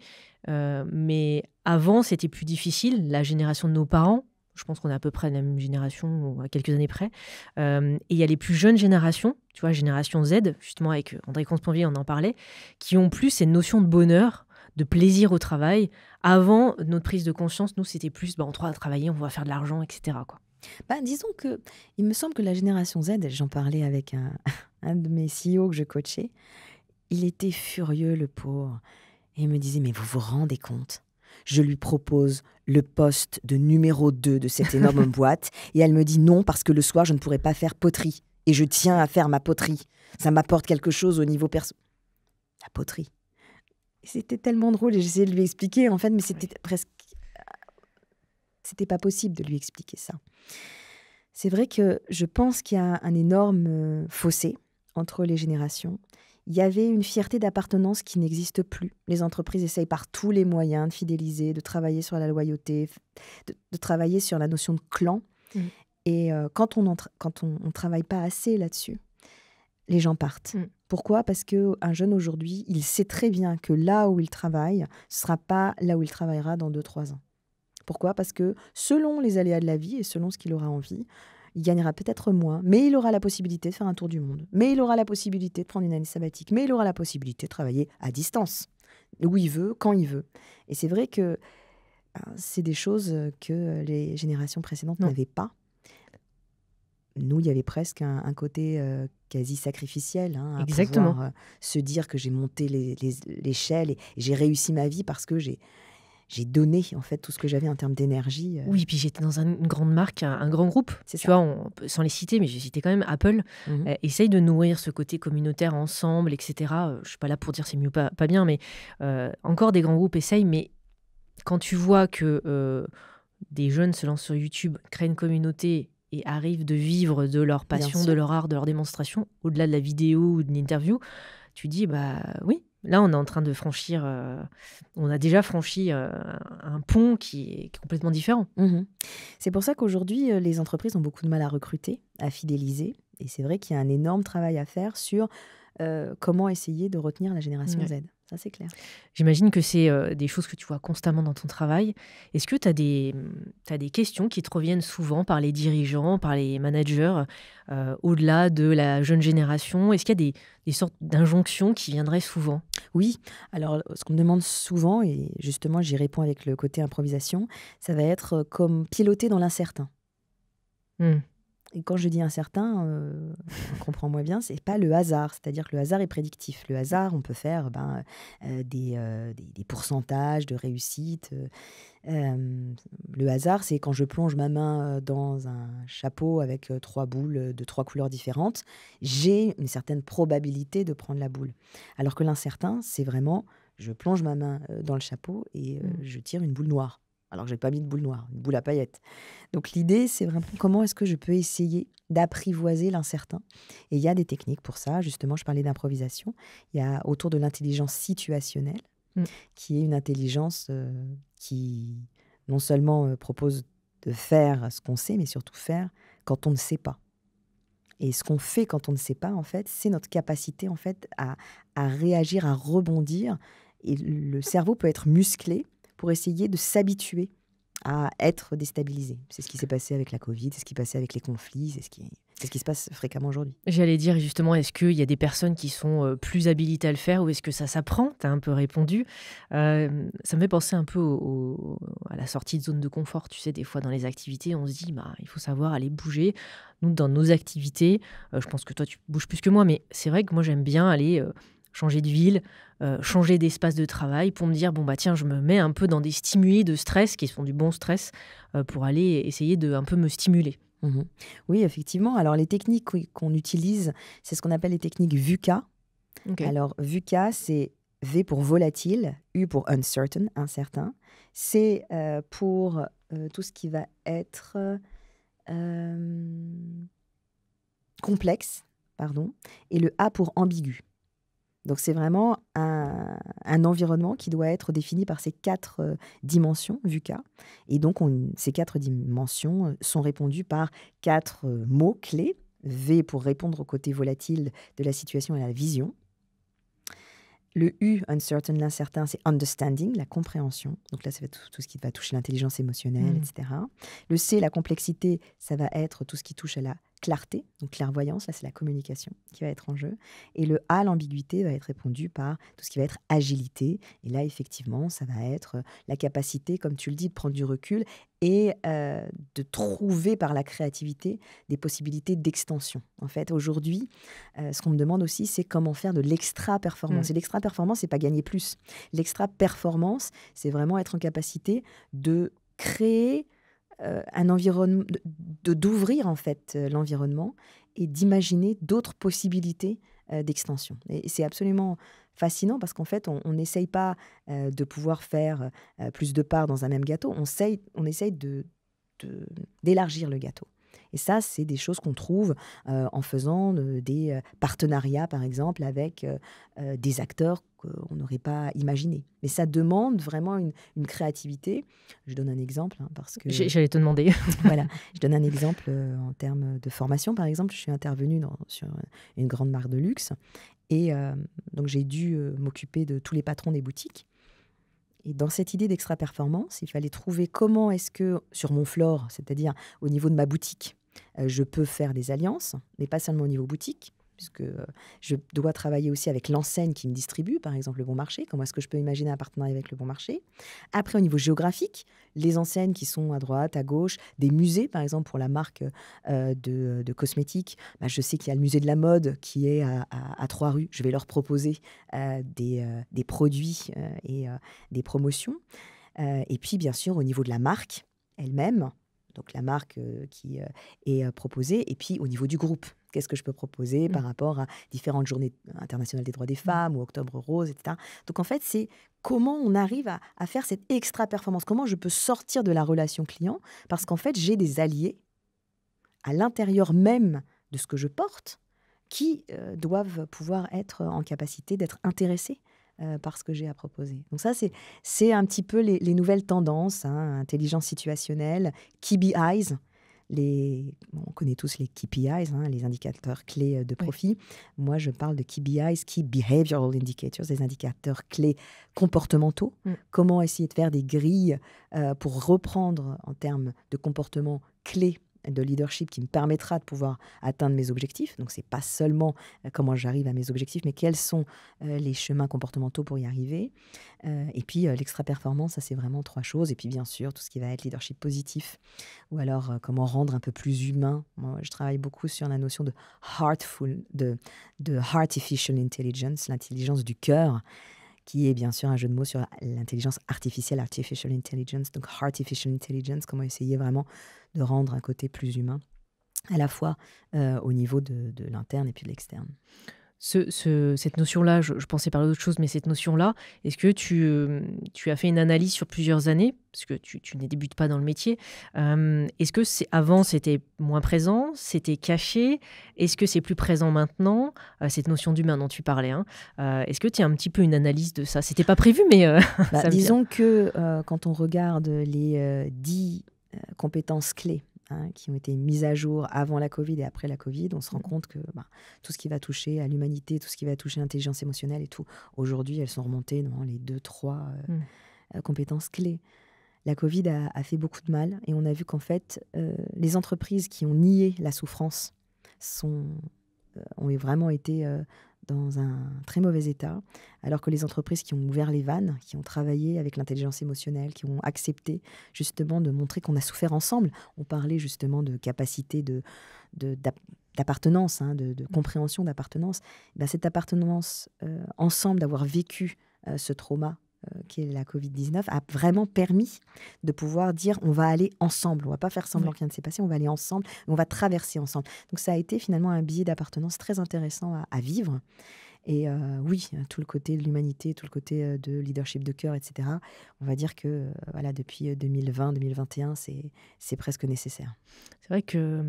Euh, mais avant, c'était plus difficile. La génération de nos parents, je pense qu'on est à peu près la même génération ou à quelques années près. et il y a les plus jeunes générations, tu vois, génération Z, justement avec André Consponvier, on en parlait, qui ont plus ces notions de bonheur, de plaisir au travail, avant, notre prise de conscience, nous, c'était plus, bah, on à travailler, on va faire de l'argent, etc. Quoi.
Bah, disons que, il me semble que la génération Z, j'en parlais avec un, un, de mes CEO que je coachais, il était furieux, le pauvre. Et me disait, mais vous vous rendez compte Je lui propose le poste de numéro 2 de cette énorme boîte. Et elle me dit non, parce que le soir, je ne pourrais pas faire poterie. Et je tiens à faire ma poterie. Ça m'apporte quelque chose au niveau perso. La poterie. C'était tellement drôle et j'essayais de lui expliquer en fait, mais c'était presque. C'était pas possible de lui expliquer ça. C'est vrai que je pense qu'il y a un énorme euh, fossé entre les générations. Il y avait une fierté d'appartenance qui n'existe plus. Les entreprises essayent par tous les moyens de fidéliser, de travailler sur la loyauté, de, travailler sur la notion de clan. Mmh. Et euh, quand on ne travaille pas assez là-dessus, les gens partent. Mm. Pourquoi Parce que un jeune aujourd'hui, il sait très bien que là où il travaille, ce sera pas là où il travaillera dans 2-3 ans. Pourquoi Parce que selon les aléas de la vie et selon ce qu'il aura envie, il gagnera peut-être moins, mais il aura la possibilité de faire un tour du monde, mais il aura la possibilité de prendre une année sabbatique, mais il aura la possibilité de travailler à distance, où il veut, quand il veut. Et c'est vrai que ben, c'est des choses que les générations précédentes n'avaient pas nous, il y avait presque un, côté euh, quasi sacrificiel. Hein, à Exactement. Euh, se dire que j'ai monté l'échelle et, j'ai réussi
ma vie parce que j'ai. J'ai donné en fait tout ce que j'avais en termes d'énergie. Euh. Oui, puis j'étais dans une grande marque, un, grand groupe. Tu vois, on, sans les citer, mais j'ai cité quand même Apple. Mmh essaye de nourrir ce côté communautaire ensemble, etc. Je suis pas là pour dire c'est mieux ou pas bien, mais encore des grands groupes essayent. Mais quand tu vois que des jeunes se lancent sur YouTube, créent une communauté et arrivent de vivre de leur passion, de leur art, de leur démonstration, au-delà de la vidéo ou d'une interview, tu dis, bah oui, là on est en train de franchir, euh, on a déjà franchi euh, un pont qui est, complètement différent. Mmh c'est pour ça
qu'aujourd'hui, euh, les entreprises ont beaucoup de mal à recruter, à fidéliser. Et c'est vrai qu'il y a un énorme travail à
faire sur comment essayer de retenir la génération Z. Ça, c'est clair. J'imagine que c'est euh, des choses que tu vois constamment dans ton travail. Est-ce que tu as des, mm, as des questions qui te reviennent souvent par les dirigeants, par les managers, euh, au-delà de la jeune génération Est-ce qu'il y a des, sortes d'injonctions qui viendraient souvent Oui. Alors, ce qu'on me demande
souvent, et justement, j'y réponds avec le côté improvisation, ça va être euh, comme piloter dans l'incertain. Mmh. Et quand je dis incertain, euh, comprends-moi bien, c'est pas le hasard. C'est-à-dire que le hasard est prédictif. Le hasard, on peut faire ben, euh, euh, des, pourcentages de réussite. le hasard, c'est quand je plonge ma main dans un chapeau avec trois boules de trois couleurs différentes, j'ai une certaine probabilité de prendre la boule. Alors que l'incertain, c'est vraiment je plonge ma main dans le chapeau et mm. je tire une boule noire. Alors, j'ai pas mis de boule noire, une boule à paillettes. Donc, l'idée, c'est vraiment comment est-ce que je peux essayer d'apprivoiser l'incertain. Et il y a des techniques pour ça. Justement, je parlais d'improvisation. Il y a autour de l'intelligence situationnelle, mm. qui est une intelligence euh, qui non seulement euh, propose de faire ce qu'on sait, mais surtout faire quand on ne sait pas. Et ce qu'on fait quand on ne sait pas, en fait, c'est notre capacité en fait à réagir, à rebondir. Et le cerveau peut être musclé pour essayer de s'habituer à être déstabilisé. C'est ce qui s'est passé avec la Covid, c'est ce qui s'est passé avec les conflits, c'est ce qui c'est ce qui se passe fréquemment aujourd'hui.
J'allais dire justement, est-ce qu'il y a des personnes qui sont euh, plus habilitées à le faire ou est-ce que ça s'apprend Tu as un peu répondu. Euh, ça me fait penser un peu à la sortie de zone de confort. Tu sais, des fois dans les activités, on se dit, bah, il faut savoir aller bouger. Nous, dans nos activités, euh, je pense que toi, tu bouges plus que moi, mais c'est vrai que moi, j'aime bien aller changer de ville, euh, changer d'espace de travail pour me dire bon bah tiens je me mets un peu dans des stimuli de stress qui sont du bon stress euh, pour aller essayer de un peu me stimuler. Mmh oui effectivement. Alors les techniques qu'on utilise, c'est ce qu'on appelle
les techniques VUCA. Alors VUCA c'est V pour volatile, U pour uncertain, incertain. C'est euh, pour tout ce qui va être complexe, pardon, et le A pour ambigu. Donc c'est vraiment un, environnement qui doit être défini par ces quatre euh, dimensions, vu VUCA. Et donc ces quatre dimensions euh, sont répondues par quatre euh, mots clés. V pour répondre au côté volatile de la situation et la vision. Le U, uncertain, l'incertain, c'est understanding, la compréhension. Donc là, ça va tout, ce qui va toucher l'intelligence émotionnelle, mmh. etc. Le C, la complexité, ça va être tout ce qui touche à la clarté, donc clairvoyance, là c'est la communication qui va être en jeu. Et le A, l'ambiguïté, va être répondu par tout ce qui va être agilité. Et là, effectivement, ça va être euh, la capacité, comme tu le dis, de prendre du recul et euh, de trouver par la créativité des possibilités d'extension. En fait, aujourd'hui, euh, ce qu'on me demande aussi, c'est comment faire de l'extra-performance. Mm. Et l'extra-performance, c'est pas gagner plus. L'extra-performance, c'est vraiment être en capacité de créer euh, un environnement, d'ouvrir en fait euh, l'environnement et d'imaginer d'autres possibilités euh, d'extension. Et c'est absolument fascinant parce qu'en fait, on n'essaye pas de pouvoir faire plus de parts dans un même gâteau, on, essaye, on essaye de, d'élargir le gâteau. Et ça, c'est des choses qu'on trouve euh, en faisant euh, des euh, partenariats, par exemple, avec des acteurs qu'on n'aurait pas imaginés. Mais ça demande vraiment une, créativité. Je donne un exemple, hein, parce que... J'allais te
demander. voilà,
je donne un exemple en termes de formation, par exemple. Je suis intervenue sur une grande marque de luxe. Et donc, j'ai dû m'occuper de tous les patrons des boutiques. Et dans cette idée d'extra-performance, il fallait trouver comment est-ce que, sur mon floor, c'est-à-dire au niveau de ma boutique, euh, je peux faire des alliances, mais pas seulement au niveau boutique, puisque euh, je dois travailler aussi avec l'enseigne qui me distribue, par exemple le bon marché. Comment est-ce que je peux imaginer un partenariat avec le bon marché Après, au niveau géographique, les enseignes qui sont à droite, à gauche, des musées, par exemple pour la marque euh, de, cosmétiques, bah, je sais qu'il y a le musée de la mode qui est à, trois rues. Je vais leur proposer euh, des, produits et des promotions. et puis, bien sûr, au niveau de la marque elle-même, donc la marque euh, qui euh, est euh, proposée, et puis au niveau du groupe. Qu'est-ce que je peux proposer mmh. par rapport à différentes journées internationales des droits des mmh. femmes ou Octobre Rose, etc. Donc en fait, c'est comment on arrive à, faire cette extra performance, comment je peux sortir de la relation client, parce qu'en fait, j'ai des alliés à l'intérieur même de ce que je porte qui doivent pouvoir être en capacité d'être intéressés euh, par ce que j'ai à proposer. Donc ça, c'est un petit peu les, nouvelles tendances, hein, intelligence situationnelle, KBIs. Les, on connaît tous les KPIs, hein, les indicateurs clés euh, de profit. Moi, je parle de KBIs, Key Behavioral Indicators, des indicateurs clés comportementaux. Mm. Comment essayer de faire des grilles euh, pour reprendre en termes de comportement clé de leadership qui me permettra de pouvoir atteindre mes objectifs. Donc, ce n'est pas seulement euh, comment j'arrive à mes objectifs, mais quels sont euh, les chemins comportementaux pour y arriver. Euh, et puis, l'extra-performance, ça, c'est vraiment trois choses. Et puis, bien sûr, tout ce qui va être leadership positif ou alors comment rendre un peu plus humain. Moi, je travaille beaucoup sur la notion de heartful, de, de artificial intelligence, l'intelligence du cœur qui est bien sûr un jeu de mots sur l'intelligence artificielle, artificial intelligence, donc artificial intelligence, comment essayer vraiment de rendre un côté plus humain, à la fois euh, au niveau de, de l'interne et puis de l'externe
cette notion-là, je, pensais parler d'autre chose, mais cette notion-là, est-ce que tu, euh, tu, as fait une analyse sur plusieurs années, parce que tu, ne débutes pas dans le métier, euh, est-ce que avant c'était moins présent, c'était caché, est-ce que c'est plus présent maintenant, euh, cette notion d'humain dont tu parlais, hein, est-ce que tu as un petit peu une analyse de ça C'était pas prévu, mais... Bah, disons
que quand on regarde les dix compétences clés Hein, qui ont été mises à jour avant la Covid et après la Covid, on se rend mm. compte que ben, tout ce qui va toucher à l'humanité, tout ce qui va toucher à l'intelligence émotionnelle et tout, aujourd'hui, elles sont remontées dans les deux, trois euh, mm. euh, compétences clés. La Covid a, fait beaucoup de mal et on a vu qu'en fait, euh, les entreprises qui ont nié la souffrance sont, ont vraiment été dans un très mauvais état, alors que les entreprises qui ont ouvert les vannes, qui ont travaillé avec l'intelligence émotionnelle, qui ont accepté justement de montrer qu'on a souffert ensemble, ont parlait justement de capacité de, d'appartenance, hein, de, mmh. compréhension d'appartenance, ben, cette appartenance euh, ensemble, d'avoir vécu euh, ce trauma euh, qui est la Covid-19, a vraiment permis de pouvoir dire on va aller ensemble, on va pas faire semblant oui. qu'il ne s'est passé, on va aller ensemble, on va traverser ensemble. Donc ça a été finalement un billet d'appartenance très intéressant à, vivre. Et euh, oui, tout le côté de l'humanité, tout le côté euh, de leadership de cœur, etc. On va dire que voilà, depuis 2020-2021, c'est presque nécessaire.
C'est vrai que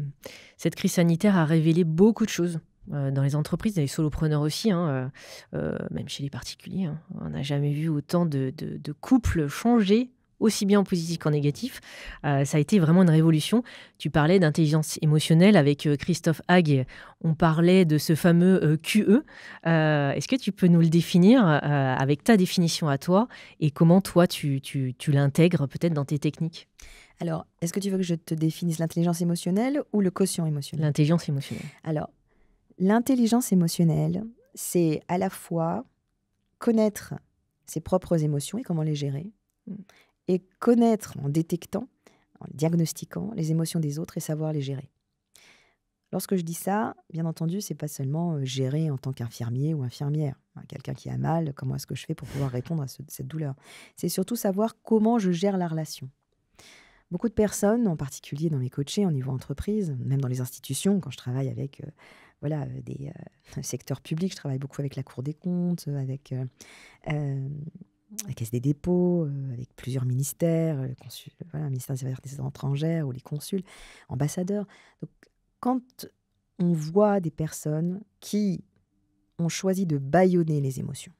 cette crise sanitaire a révélé beaucoup de choses euh, dans les entreprises, dans les solopreneurs aussi, hein, euh, euh, même chez les particuliers. Hein. On n'a jamais vu autant de, couples changer aussi bien en positif qu'en négatif. ça a été vraiment une révolution. Tu parlais d'intelligence émotionnelle avec Christophe Hague. On parlait de ce fameux QE. Est-ce que tu peux nous le définir avec ta définition à toi et comment toi tu, tu, tu l'intègres peut-être dans tes techniques alors, est-ce que tu veux que je te définisse l'intelligence
émotionnelle ou le quotient émotionnel
L'intelligence émotionnelle.
Alors, L'intelligence émotionnelle, c'est à la fois connaître ses propres émotions et comment les gérer, mm, et connaître en détectant, en diagnostiquant les émotions des autres et savoir les gérer. Lorsque je dis ça, bien entendu, c'est pas seulement euh, gérer en tant qu'infirmier ou infirmière. Hein, quelqu'un qui a mal, comment est-ce que je fais pour pouvoir répondre à cette douleur C'est surtout savoir comment je gère la relation. Beaucoup de personnes, en particulier dans mes coachés en niveau entreprise, même dans les institutions, quand je travaille avec euh, voilà, euh, des euh, secteurs publics. Je travaille beaucoup avec la Cour des comptes, euh, avec la Caisse des dépôts, avec plusieurs ministères, le, ministère des Affaires étrangères ou les consuls, ambassadeurs. Donc, quand on voit des personnes qui ont choisi de bâillonner les émotions,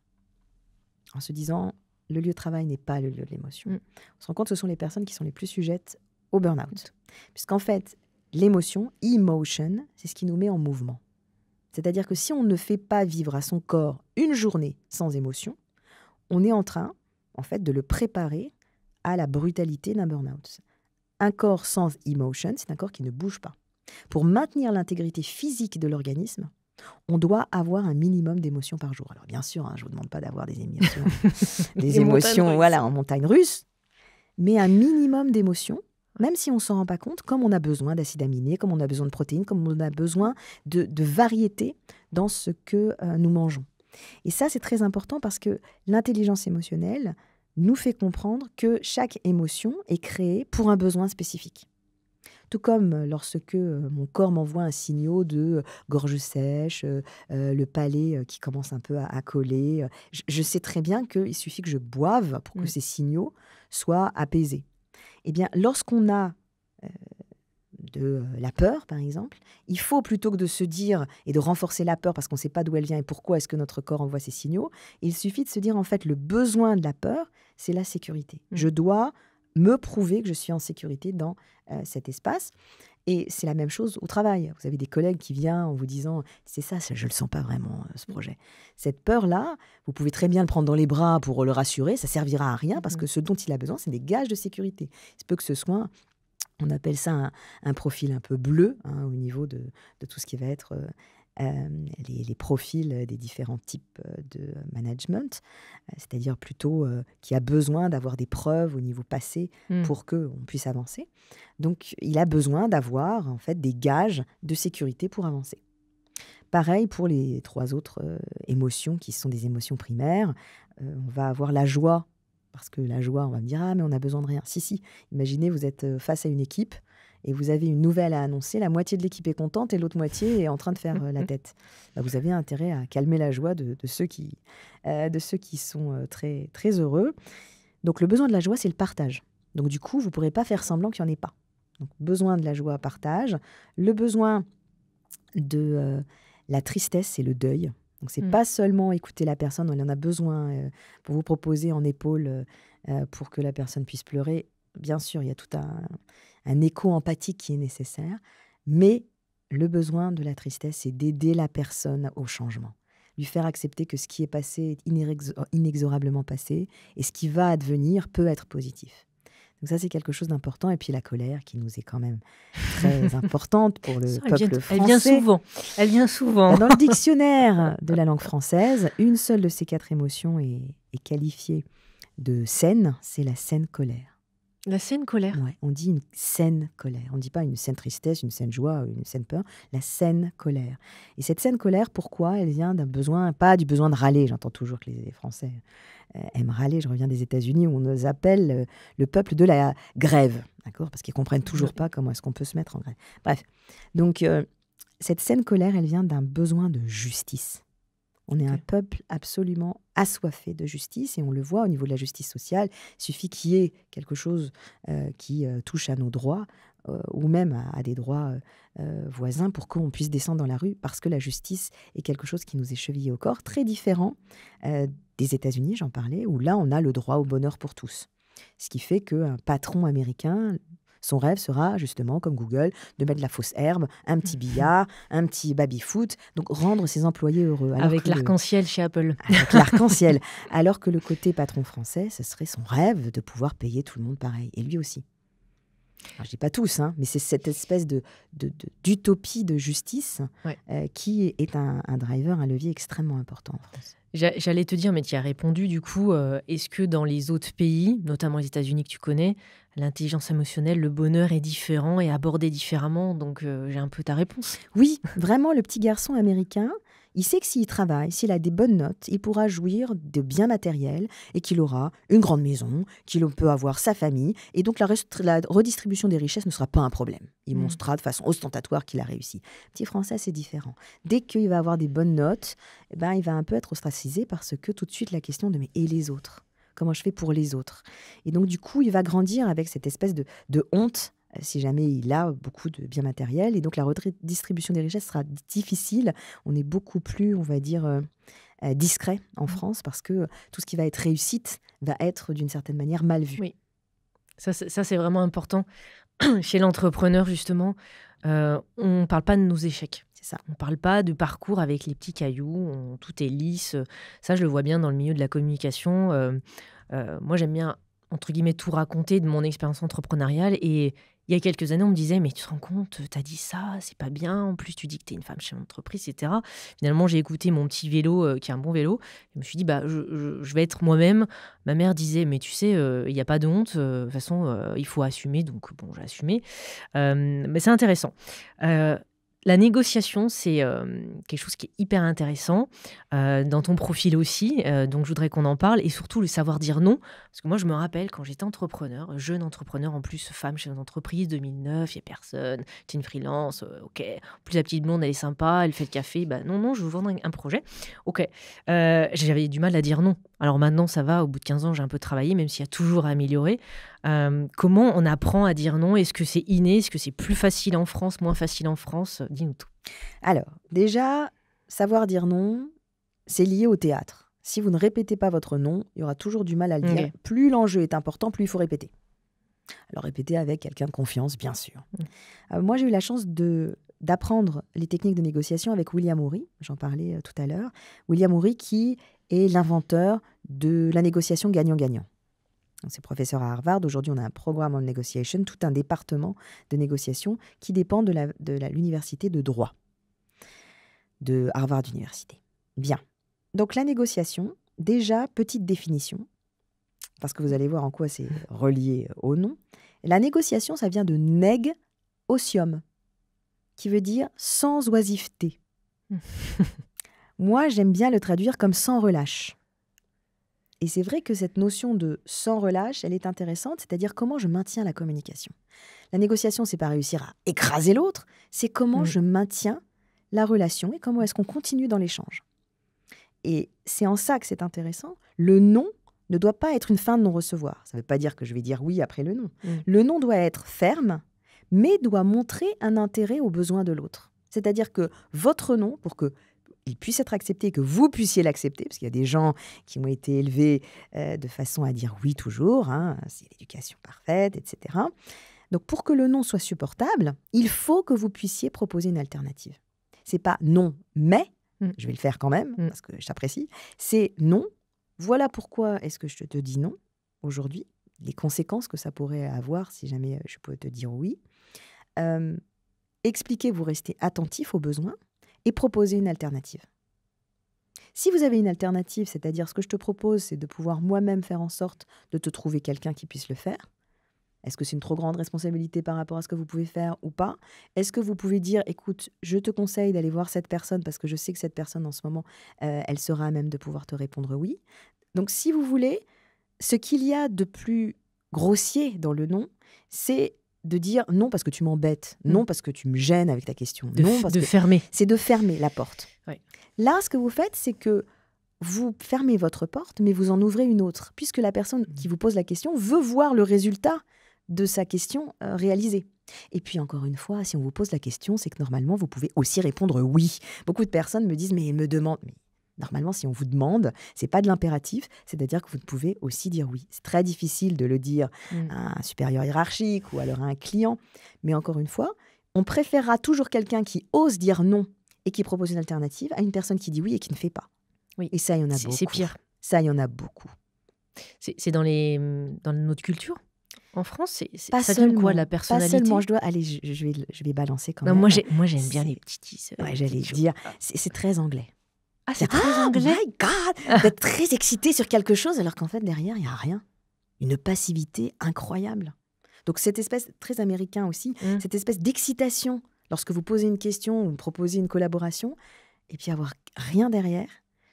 en se disant le lieu de travail n'est pas le lieu de l'émotion, mm. on se rend compte que ce sont les personnes qui sont les plus sujettes au burn-out. Mm. Puisqu'en fait, l'émotion, emotion, c'est ce qui nous met en mouvement. C'est-à-dire que si on ne fait pas vivre à son corps une journée sans émotion, on est en train, en fait, de le préparer à la brutalité d'un burn-out. Un corps sans émotion, c'est un corps qui ne bouge pas. Pour maintenir l'intégrité physique de l'organisme, on doit avoir un minimum d'émotions par jour. Alors bien sûr, hein, je ne vous demande pas d'avoir des émotions, émotions voilà, en montagne russe, mais un minimum d'émotions même si on ne s'en rend pas compte, comme on a besoin d'acides aminés, comme on a besoin de protéines, comme on a besoin de, variété dans ce que euh, nous mangeons. Et ça, c'est très important parce que l'intelligence émotionnelle nous fait comprendre que chaque émotion est créée pour un besoin spécifique. Tout comme lorsque euh, mon corps m'envoie un signal de euh, gorge sèche, le palais qui commence un peu à, coller, je, sais très bien qu'il suffit que je boive pour que mmh. ces signaux soient apaisés eh bien, lorsqu'on a euh, de euh, la peur, par exemple, il faut plutôt que de se dire et de renforcer la peur parce qu'on ne sait pas d'où elle vient et pourquoi est-ce que notre corps envoie ces signaux, il suffit de se dire en fait le besoin de la peur, c'est la sécurité. Mmh. Je dois me prouver que je suis en sécurité dans euh, cet espace. Et c'est la même chose au travail. Vous avez des collègues qui viennent en vous disant C'est ça, je ne le sens pas vraiment, euh, ce mmh. projet. Cette peur-là, vous pouvez très bien le prendre dans les bras pour le rassurer, ça servira à rien parce mmh. que ce dont il a besoin, c'est des gages de sécurité. Il se peut que ce soit on appelle ça un, profil un peu bleu hein, au niveau de, tout ce qui va être euh, euh, les, profils des différents types euh, de management, euh, c'est-à-dire plutôt qui a besoin d'avoir des preuves au niveau passé hmm. pour qu'on puisse avancer. Donc, il a besoin d'avoir en fait des gages de sécurité pour avancer. Pareil pour les trois autres émotions qui sont des émotions primaires. on va avoir la joie, parce que la joie, on va me dire Ah, mais on a besoin de rien. Si, si, imaginez, vous êtes face à une équipe et vous avez une nouvelle à annoncer, la moitié de l'équipe est contente et l'autre moitié est en train de faire euh, la tête. Bah, vous avez intérêt à calmer la joie de, ceux, qui, euh, de ceux qui sont euh, très, très heureux. Donc le besoin de la joie, c'est le partage. Donc du coup, vous ne pourrez pas faire semblant qu'il n'y en ait pas. Donc besoin de la joie, partage. Le besoin de la tristesse, c'est le deuil. Donc c'est mm. pas seulement écouter la personne, on en a besoin pour vous proposer en épaule pour que la personne puisse pleurer. Bien sûr, il y a tout un un écho empathique qui est nécessaire, mais le besoin de la tristesse, c'est d'aider la personne au changement, lui faire accepter que ce qui est passé est inexorablement passé et ce qui va advenir peut être positif. Donc ça, c'est quelque chose d'important. Et puis la colère, qui nous est quand même très importante pour le peuple français. Elle vient souvent. Elle vient souvent. Dans le dictionnaire de la langue française, une seule de ces quatre émotions est, est qualifiée de saine, c'est la saine colère.
La scène colère.
on dit une saine colère. On ne dit pas une saine tristesse, une saine joie, une saine peur. La saine colère. Et cette saine colère, pourquoi Elle vient d'un besoin, pas du besoin de râler. J'entends toujours que les Français euh, aiment râler. Je reviens des États-Unis où on nous appelle euh, le peuple de la grève, d'accord Parce qu'ils comprennent toujours pas comment est-ce qu'on peut se mettre en grève. Bref, donc euh, cette saine colère, elle vient d'un besoin de justice. On est un peuple absolument assoiffé de justice et on le voit au niveau de la justice sociale. Il suffit qu'il y ait quelque chose euh, qui euh, touche à nos droits euh, ou même à, des droits voisins pour qu'on puisse descendre dans la rue parce que la justice est quelque chose qui nous est chevillé au corps, très différent des États-Unis, j'en parlais, où là on a le droit au bonheur pour tous. Ce qui fait qu'un patron américain son rêve sera justement, comme Google, de mettre de la fausse herbe, un petit billard, un petit baby-foot, donc rendre ses employés heureux. Avec l'arc-en-ciel
chez Apple. Avec l'arc-en-ciel.
Alors que le côté patron français, ce serait son rêve de pouvoir payer tout le monde pareil, et lui aussi. Je dis pas tous, hein, mais c'est cette espèce de d'utopie de, justice euh, qui est un, driver, un levier extrêmement important en France.
J'allais te dire, mais tu as répondu du coup, euh, est-ce que dans les autres pays, notamment les États-Unis que tu connais, l'intelligence émotionnelle, le bonheur est différent et abordé différemment. Donc euh, j'ai un peu ta réponse. Oui, vraiment, le petit garçon américain, il sait que s'il
travaille, s'il a des bonnes notes, il pourra jouir de biens matériels et qu'il aura une grande maison, qu'il peut avoir sa famille. Et donc la, redistribution des richesses ne sera pas un problème. Il mmh. de façon ostentatoire qu'il a réussi. Petit français, c'est différent. Dès qu'il va avoir des bonnes notes, eh ben, il va un peu être ostracisé parce que tout de suite la question de mais et les autres Comment je fais pour les autres Et donc, du coup, il va grandir avec cette espèce de, honte euh, si jamais il a beaucoup de biens matériels. Et donc la redistribution des richesses sera difficile. On est beaucoup plus, on va dire, euh, euh, discret en mmh. France parce que tout ce qui va être réussite va être d'une certaine
manière mal vu. Oui. Ça, c'est vraiment important. Chez l'entrepreneur, justement, on ne parle pas de nos échecs. C'est ça. On ne parle pas de parcours avec les petits cailloux, tout est lisse. Ça, je le vois bien dans le milieu de la communication. Euh, euh, moi, j'aime bien, entre guillemets, tout raconter de mon expérience entrepreneuriale. Et il y a quelques années, on me disait, mais tu te rends compte, Tu as dit ça, c'est pas bien. En plus, tu dis que es une femme chez l'entreprise, etc. Finalement, j'ai écouté mon petit vélo, euh, qui est un bon vélo. Je me suis dit, bah, je, vais être moi-même. Ma mère disait, mais tu sais, il n'y a pas de honte. de toute façon, il faut assumer. Donc, bon, j'ai assumé. mais c'est intéressant. La négociation, c'est euh, quelque chose qui est hyper intéressant euh, dans ton profil aussi. Euh, donc, je voudrais qu'on en parle et surtout le savoir dire non. Parce que moi, je me rappelle quand j'étais entrepreneur, jeune entrepreneur en plus, femme chez une entreprise, 2009, il n'y a personne, es une freelance, ok. plus, la petite monde, elle est sympa, elle fait le café. Bah, non, non, je vous vends un, projet. Ok. J'avais du mal à dire non. Alors maintenant, ça va, au bout de 15 ans, j'ai un peu travaillé, même s'il y a toujours à améliorer. Euh, comment on apprend à dire non Est-ce que c'est inné Est-ce que c'est plus facile en France, moins facile en France Dis-nous tout.
Alors, déjà, savoir dire non, c'est lié au théâtre. Si vous ne répétez pas votre nom, il y aura toujours du mal à le dire. Plus l'enjeu est important, plus il faut répéter. Alors répétez avec quelqu'un de confiance, bien sûr. Mm. Euh, moi, j'ai eu la chance d'apprendre les techniques de négociation avec William Oury. j'en parlais euh, tout à l'heure. William Oury qui est l'inventeur de la négociation gagnant-gagnant. C'est professeur à Harvard. Aujourd'hui, on a un programme en negotiation, tout un département de négociation qui dépend de l'université la, de, de droit de Harvard Université. Bien. Donc la négociation, déjà, petite définition, parce que vous allez voir en quoi c'est relié au nom. La négociation, ça vient de neg osium, qui veut dire sans oisiveté. Moi, j'aime bien le traduire comme sans relâche. Et c'est vrai que cette notion de sans relâche, elle est intéressante, c'est-à-dire comment je maintiens la communication. La négociation, c'est pas réussir à écraser l'autre, c'est comment mm. je maintiens la relation et comment est-ce qu'on continue dans l'échange. Et c'est en ça que c'est intéressant. Le non ne doit pas être une fin de non-recevoir. Ça ne veut pas dire que je vais dire oui après le non. Mm. Le non doit être ferme, mais doit montrer un intérêt aux besoins de l'autre. C'est-à-dire que votre non, pour que il puisse être accepté, que vous puissiez l'accepter, parce qu'il y a des gens qui m'ont été élevés euh, de façon à dire oui toujours, hein, c'est l'éducation parfaite, etc. Donc pour que le non soit supportable, il faut que vous puissiez proposer une alternative. C'est pas non, mais, mm. je vais le faire quand même, mm. parce que j'apprécie c'est non, voilà pourquoi est-ce que je te dis non aujourd'hui, les conséquences que ça pourrait avoir si jamais euh, je peux te dire oui. Euh, expliquez, vous restez attentif aux besoins, et proposer une alternative. Si vous avez une alternative, c'est-à-dire ce que je te propose, c'est de pouvoir moi-même faire en sorte de te trouver quelqu'un qui puisse le faire, est-ce que c'est une trop grande responsabilité par rapport à ce que vous pouvez faire ou pas Est-ce que vous pouvez dire, écoute, je te conseille d'aller voir cette personne parce que je sais que cette personne en ce moment, euh, elle sera à même de pouvoir te répondre oui. Donc si vous voulez, ce qu'il y a de plus grossier dans le nom, c'est de dire non parce que tu m'embêtes, mm. non parce que tu me gênes avec ta question. non parce que... fermer. C'est de fermer la porte. Là, ce que vous faites, c'est que vous fermez votre porte, mais vous en ouvrez une autre, puisque la personne mm. qui vous pose la question veut voir le résultat de sa question euh, réalisée. Et puis encore une fois, si on vous pose la question, c'est que normalement, vous pouvez aussi répondre oui. Beaucoup de personnes me disent, mais me demandent, Normalement, si on vous demande, c'est pas de l'impératif, c'est-à-dire que vous pouvez aussi dire oui. C'est très difficile de le dire mmh. à un supérieur hiérarchique ou alors à un client, mais encore une fois, on préférera toujours quelqu'un qui ose dire non et qui propose une alternative à une personne qui dit oui et qui ne fait pas. Oui. Et ça,
il y en a beaucoup. C'est pire. Ça, il y en a beaucoup. C'est dans, les, mmh, dans notre culture en France, c'est ça seulement, quoi la personnalité Pas seulement, je dois aller, je, vais, je vais
balancer quand même. Moi, j'aime bien les petites ouais, j'allais dire, ah. c'est très anglais. Ah, c'est très ah, anglais. D'être très excité sur quelque chose alors qu'en fait derrière il n'y a rien. Une passivité incroyable. Donc cette espèce très américain aussi, mm. cette espèce d'excitation lorsque vous posez une question ou proposez une collaboration et puis avoir rien derrière.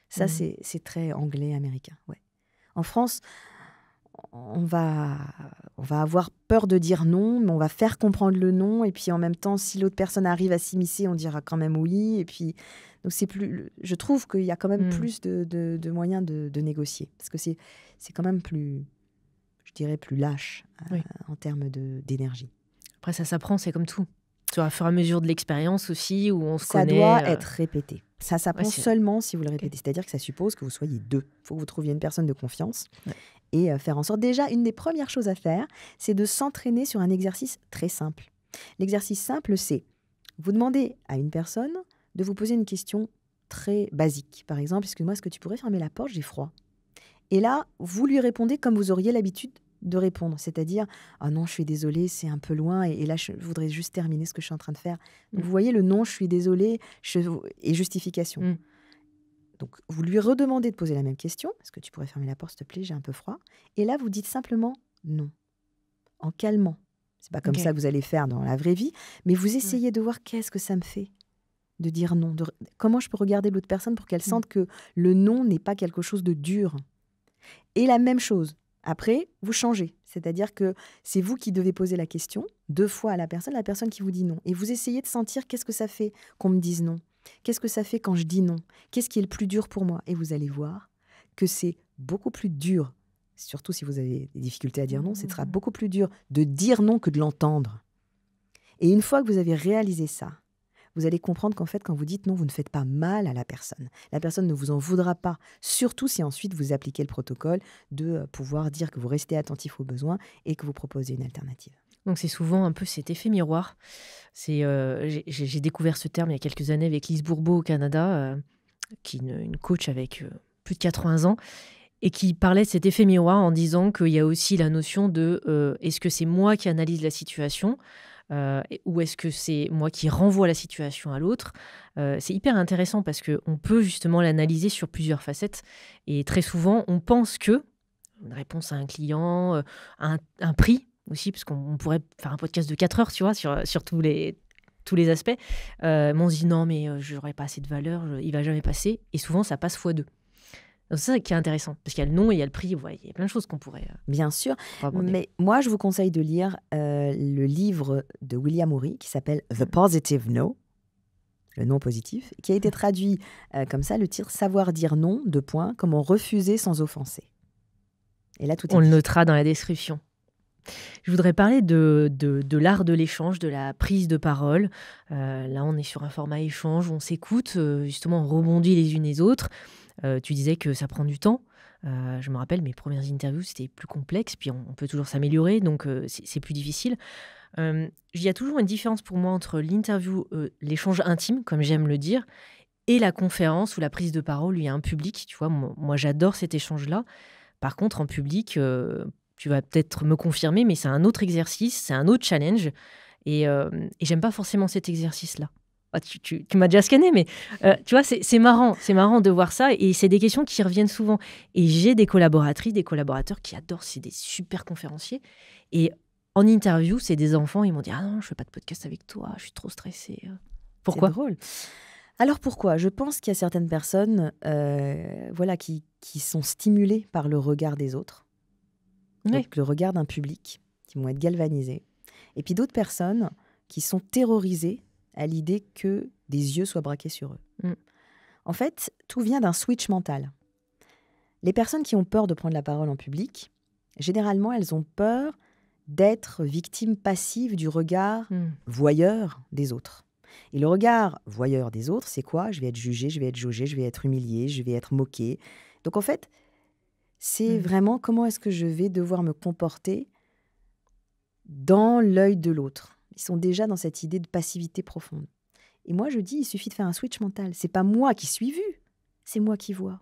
Ça mm. c'est très anglais américain. Ouais. En France, on va, on va avoir peur de dire non, mais on va faire comprendre le non. Et puis en même temps, si l'autre personne arrive à s'immiscer, on dira quand même oui. Et puis, donc c'est plus, je trouve qu'il y a quand même hmm. plus de, de, moyens de, négocier. Parce que c'est quand même plus, je dirais, plus lâche euh, en termes d'énergie.
Après, ça s'apprend, c'est comme tout. Tu à fur et à mesure de l'expérience aussi, où on se ça connaît. Ça doit euh, être répété. Ça s'apprend
seulement si vous le répétez. C'est-à-dire que ça suppose que vous soyez deux. Il faut que vous trouviez une personne de confiance et euh, faire en sorte. Déjà, une des premières choses à faire, c'est de s'entraîner sur un exercice très simple. L'exercice simple, c'est vous demander à une personne de vous poser une question très basique. Par exemple, excuse-moi, est-ce que tu pourrais fermer la porte J'ai froid. Et là, vous lui répondez comme vous auriez l'habitude de répondre, c'est-à-dire ah non, je suis désolé, c'est un peu loin, et, là, je voudrais juste terminer ce que je suis en train de faire. Mmh. Vous voyez le non, je suis désolé, et justification. Mmh. Donc, vous lui redemandez de poser la même question. est que tu pourrais fermer la porte, s'il te plaît J'ai un peu froid. Et là, vous dites simplement non, en calmant. C'est pas comme ça que vous allez faire dans la vraie vie, mais vous essayez de voir qu'est-ce que ça me fait de dire non. Comment je peux regarder l'autre personne pour qu'elle mm. sente que le non n'est pas quelque chose de dur. Et la même chose. Après, vous changez. C'est-à-dire que c'est vous qui devez poser la question deux fois à la personne, la personne qui vous dit non. Et vous essayez de sentir qu'est-ce que ça fait qu'on me dise non. Qu'est-ce que ça fait quand je dis non Qu'est-ce qui est le plus dur pour moi Et vous allez voir que c'est beaucoup plus dur, surtout si vous avez des difficultés à dire non, ce sera mmh. beaucoup plus dur de dire non que de l'entendre. Et une fois que vous avez réalisé ça, vous allez comprendre qu'en fait, quand vous dites non, vous ne faites pas mal à la personne. La personne ne vous en voudra pas, surtout si ensuite vous appliquez le protocole de pouvoir dire que vous restez attentif
aux besoins et que vous proposez une alternative. Donc c'est souvent un peu cet effet miroir. C'est, euh, j'ai, découvert ce terme il y a quelques années avec Lise Bourbeau au Canada, euh, qui une, coach avec euh, plus de 80 ans, et qui parlait de cet effet miroir en disant qu'il y a aussi la notion de est-ce que c'est moi qui analyse la situation ou est-ce que c'est moi qui renvoie la situation à l'autre C'est hyper intéressant parce qu'on peut justement l'analyser sur plusieurs facettes. Et très souvent, on pense que, une réponse à un client, un prix, aussi, parce qu'on pourrait faire un podcast de 4 heures, tu vois, sur, sur tous, les, tous les aspects. Euh, mais on se dit non, mais euh, je pas assez de valeur, je, il va jamais passer. Et souvent, ça passe fois 2 c'est ça qui est intéressant, parce qu'il y a le nom et il y a le prix, il y a plein de choses qu'on pourrait. Euh, Bien sûr.
Mais moi, je vous conseille de lire euh, le livre de William Murray qui s'appelle The mm-hmm. Positive No, le nom positif, qui a été mm-hmm. traduit comme ça le titre Savoir
dire non, de points, comment refuser sans offenser. Et là, tout est On le notera dans la description. Je voudrais parler de, l'art de l'échange, de, la prise de parole. Euh, là, on est sur un format échange, on s'écoute, euh, justement, on rebondit les unes les autres. Euh, tu disais que ça prend du temps. je me rappelle, mes premières interviews, c'était plus complexe, puis on, peut toujours s'améliorer, donc c'est plus difficile. Il y a toujours une différence pour moi entre l'interview, l'échange intime, comme j'aime le dire, et la conférence ou la prise de parole, il y a un public. Tu vois, moi, j'adore cet échange-là. Par contre, en public, tu vas peut-être me confirmer, mais c'est un autre exercice, c'est un autre challenge. Et, euh, et j'aime pas forcément cet exercice-là. Ah, tu, m'as déjà scanné, mais euh, tu vois, c'est marrant, c'est marrant de voir ça, et c'est des questions qui reviennent souvent. Et j'ai des collaboratrices, des collaborateurs qui adorent, c'est des super conférenciers, et en interview, c'est des enfants, ils m'ont dit ah non, je fais pas de podcast avec toi, je suis trop stressée. Pourquoi drôle. Alors pourquoi Je pense qu'il y a certaines personnes,
euh, voilà, qui, qui sont stimulées par le regard des autres donc le regard d'un public qui vont être galvanisés, et puis d'autres personnes qui sont terrorisées à l'idée que des yeux soient braqués sur eux. Mm. En fait, tout vient d'un switch mental. Les personnes qui ont peur de prendre la parole en public, généralement, elles ont peur d'être victimes passives du regard mm. voyeur des autres. Et le regard voyeur des autres, c'est quoi Je vais être jugé, je vais être jaugé, je vais être humilié, je vais être moqué. Donc en fait, c'est mmh. vraiment comment est-ce que je vais devoir me comporter dans l'œil de l'autre. Ils sont déjà dans cette idée de passivité profonde. Et moi, je dis, il suffit de faire un switch mental. C'est pas moi qui suis vu, c'est moi qui vois.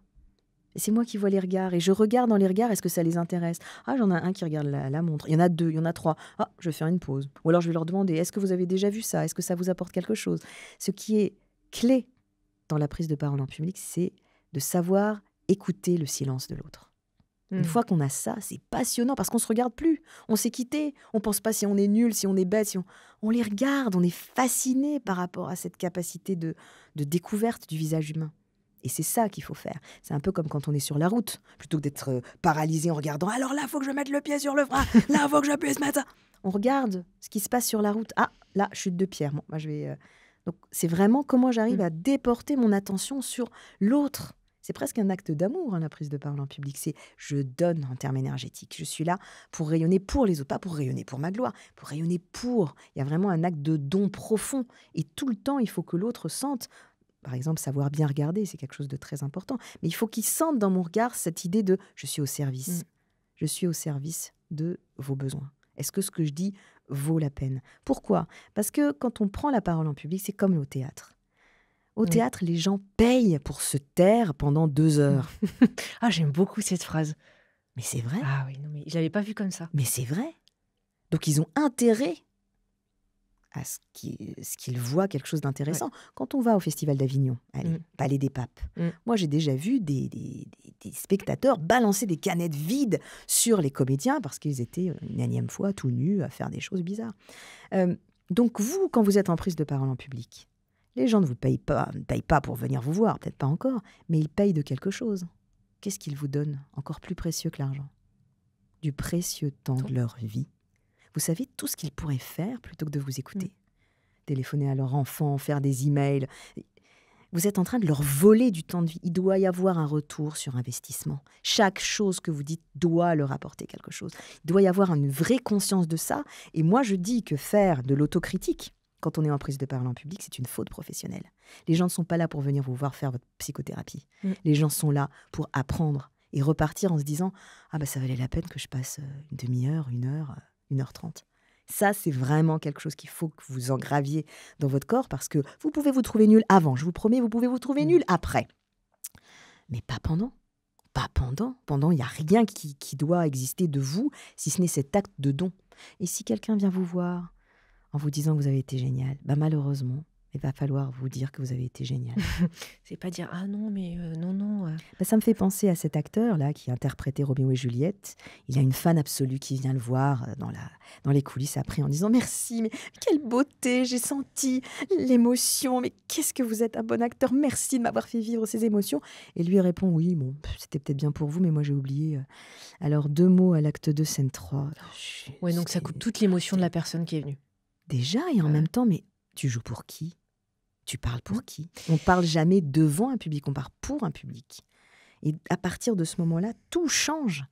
C'est moi qui vois les regards. Et je regarde dans les regards, est-ce que ça les intéresse Ah, j'en ai un qui regarde la, la, montre. Il y en a deux, il y en a trois. Ah, je vais faire une pause. Ou alors je vais leur demander, est-ce que vous avez déjà vu ça Est-ce que ça vous apporte quelque chose Ce qui est clé dans la prise de parole en public, c'est de savoir écouter le silence de l'autre. Une hmm. fois qu'on a ça, c'est passionnant parce qu'on se regarde plus. On s'est quitté. On pense pas si on est nul, si on est bête, si on... les regarde. On est fasciné par rapport à cette capacité de, de découverte du visage humain. Et c'est ça qu'il faut faire. C'est un peu comme quand on est sur la route. Plutôt que d'être euh, paralysé en regardant alors là, faut que je mette le pied sur le frein, là, faut que je ce matin. On regarde ce qui se passe sur la route. Ah, là, chute de pierre. je vais. Euh, donc, c'est vraiment comment j'arrive hmm. à déporter mon attention sur l'autre c'est presque un acte d'amour, hein, la prise de parole en public. C'est je donne en termes énergétiques. Je suis là pour rayonner pour les autres, pas pour rayonner pour ma gloire, pour rayonner pour. Il y a vraiment un acte de don profond. Et tout le temps, il faut que l'autre sente par exemple, savoir bien regarder, c'est quelque chose de très important. Mais il faut qu'il sente dans mon regard cette idée de je suis au service. Mm. Je suis au service de vos besoins. Est-ce que ce que je dis vaut la peine Pourquoi Parce que quand on prend la parole en public, c'est comme au théâtre. Au mm. théâtre, les gens payent pour se taire pendant deux mm. heures.
ah, j'aime beaucoup cette phrase. Mais c'est vrai. Ah oui, non, mais je l'avais pas vu comme ça. Mais c'est vrai. Donc ils ont intérêt à ce qu'ils
voient quelque chose d'intéressant. Quand on va au Festival d'Avignon, allez, mm. Palais des Papes, moi j'ai déjà vu des, spectateurs balancer des canettes vides sur les comédiens parce qu'ils étaient une énième fois tout nus à faire des choses bizarres. Euh, donc vous, quand vous êtes en prise de parole en public, les gens ne vous payent pas, ne payent pas pour venir vous voir, peut-être pas encore, mais ils payent de quelque chose. Qu'est-ce qu'ils vous donnent encore plus précieux que l'argent Du précieux temps de leur vie. Vous savez tout ce qu'ils pourraient faire plutôt que de vous écouter. Hmm. Téléphoner à leur enfant, faire des emails. Vous êtes en train de leur voler du temps de vie. Il doit y avoir un retour sur investissement. Chaque chose que vous dites doit leur apporter quelque chose. Il doit y avoir une vraie conscience de ça. Et moi, je dis que faire de l'autocritique, quand on est en prise de parole en public, c'est une faute professionnelle. Les gens ne sont pas là pour venir vous voir faire votre psychothérapie. Mm. Les gens sont là pour apprendre et repartir en se disant Ah, bah ça valait la peine que je passe euh, une demi-heure, une heure, euh, une heure trente. Ça, c'est vraiment quelque chose qu'il faut que vous engraviez dans votre corps parce que vous pouvez vous trouver nul avant, je vous promets, vous pouvez vous trouver mm. nul après. Mais pas pendant. Pas pendant. Pendant, il n'y a rien qui doit exister de vous si ce n'est cet acte de don. Et si quelqu'un vient vous voir, en vous disant que vous avez été génial, bah malheureusement, il va falloir vous dire que vous avez été génial.
c'est pas dire ah non mais euh, non non. Euh.
Bah, ça me fait penser à cet acteur là qui interprétait Roméo et Juliette. Il a une fan absolue qui vient le voir euh, dans la dans les coulisses après en disant merci mais quelle beauté j'ai senti l'émotion mais qu'est-ce que vous êtes un bon acteur merci de m'avoir fait vivre ces émotions et lui répond oui bon c'était peut-être bien pour vous mais moi j'ai oublié alors deux mots à l'acte 2 scène 3. ouais donc ça coupe toute l'émotion de la personne qui est venue. Déjà, et en même temps, mais tu joues pour qui Tu parles pour qui On parle jamais devant un public, on parle pour un public. Et à partir de ce moment-là, tout change.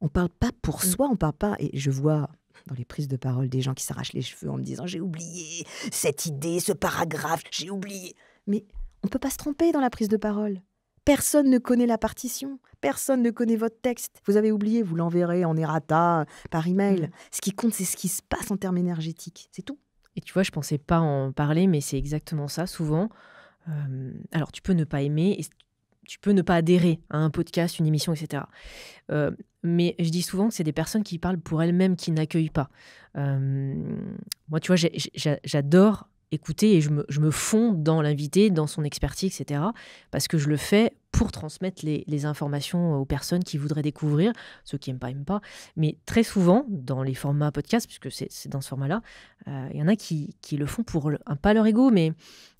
On parle pas pour mm. soi, on parle pas. Et je vois dans les prises de parole des gens qui s'arrachent les cheveux en me disant j'ai oublié cette idée, ce paragraphe, j'ai oublié. Mais on peut pas se tromper dans la prise de parole. Personne ne connaît la partition. Personne ne connaît votre texte. Vous avez oublié, vous l'enverrez en
errata, par email. Mm. Ce qui compte, c'est ce qui se passe en termes énergétiques. C'est tout. Et tu vois, je pensais pas en parler, mais c'est exactement ça. Souvent, euh, alors tu peux ne pas aimer et tu peux ne pas adhérer à un podcast, une émission, etc. Euh, mais je dis souvent que c'est des personnes qui parlent pour elles-mêmes, qui n'accueillent pas. Euh, moi, tu vois, j'adore écouter et je me, je fonds dans l'invité, dans son expertise, etc. Parce que je le fais pour transmettre les, informations aux personnes qui voudraient découvrir, ceux qui n'aiment pas, n'aiment pas. Mais très souvent, dans les formats podcast, puisque c'est dans ce format-là, euh, il y en a qui, le font pour, un, pas leur ego, mais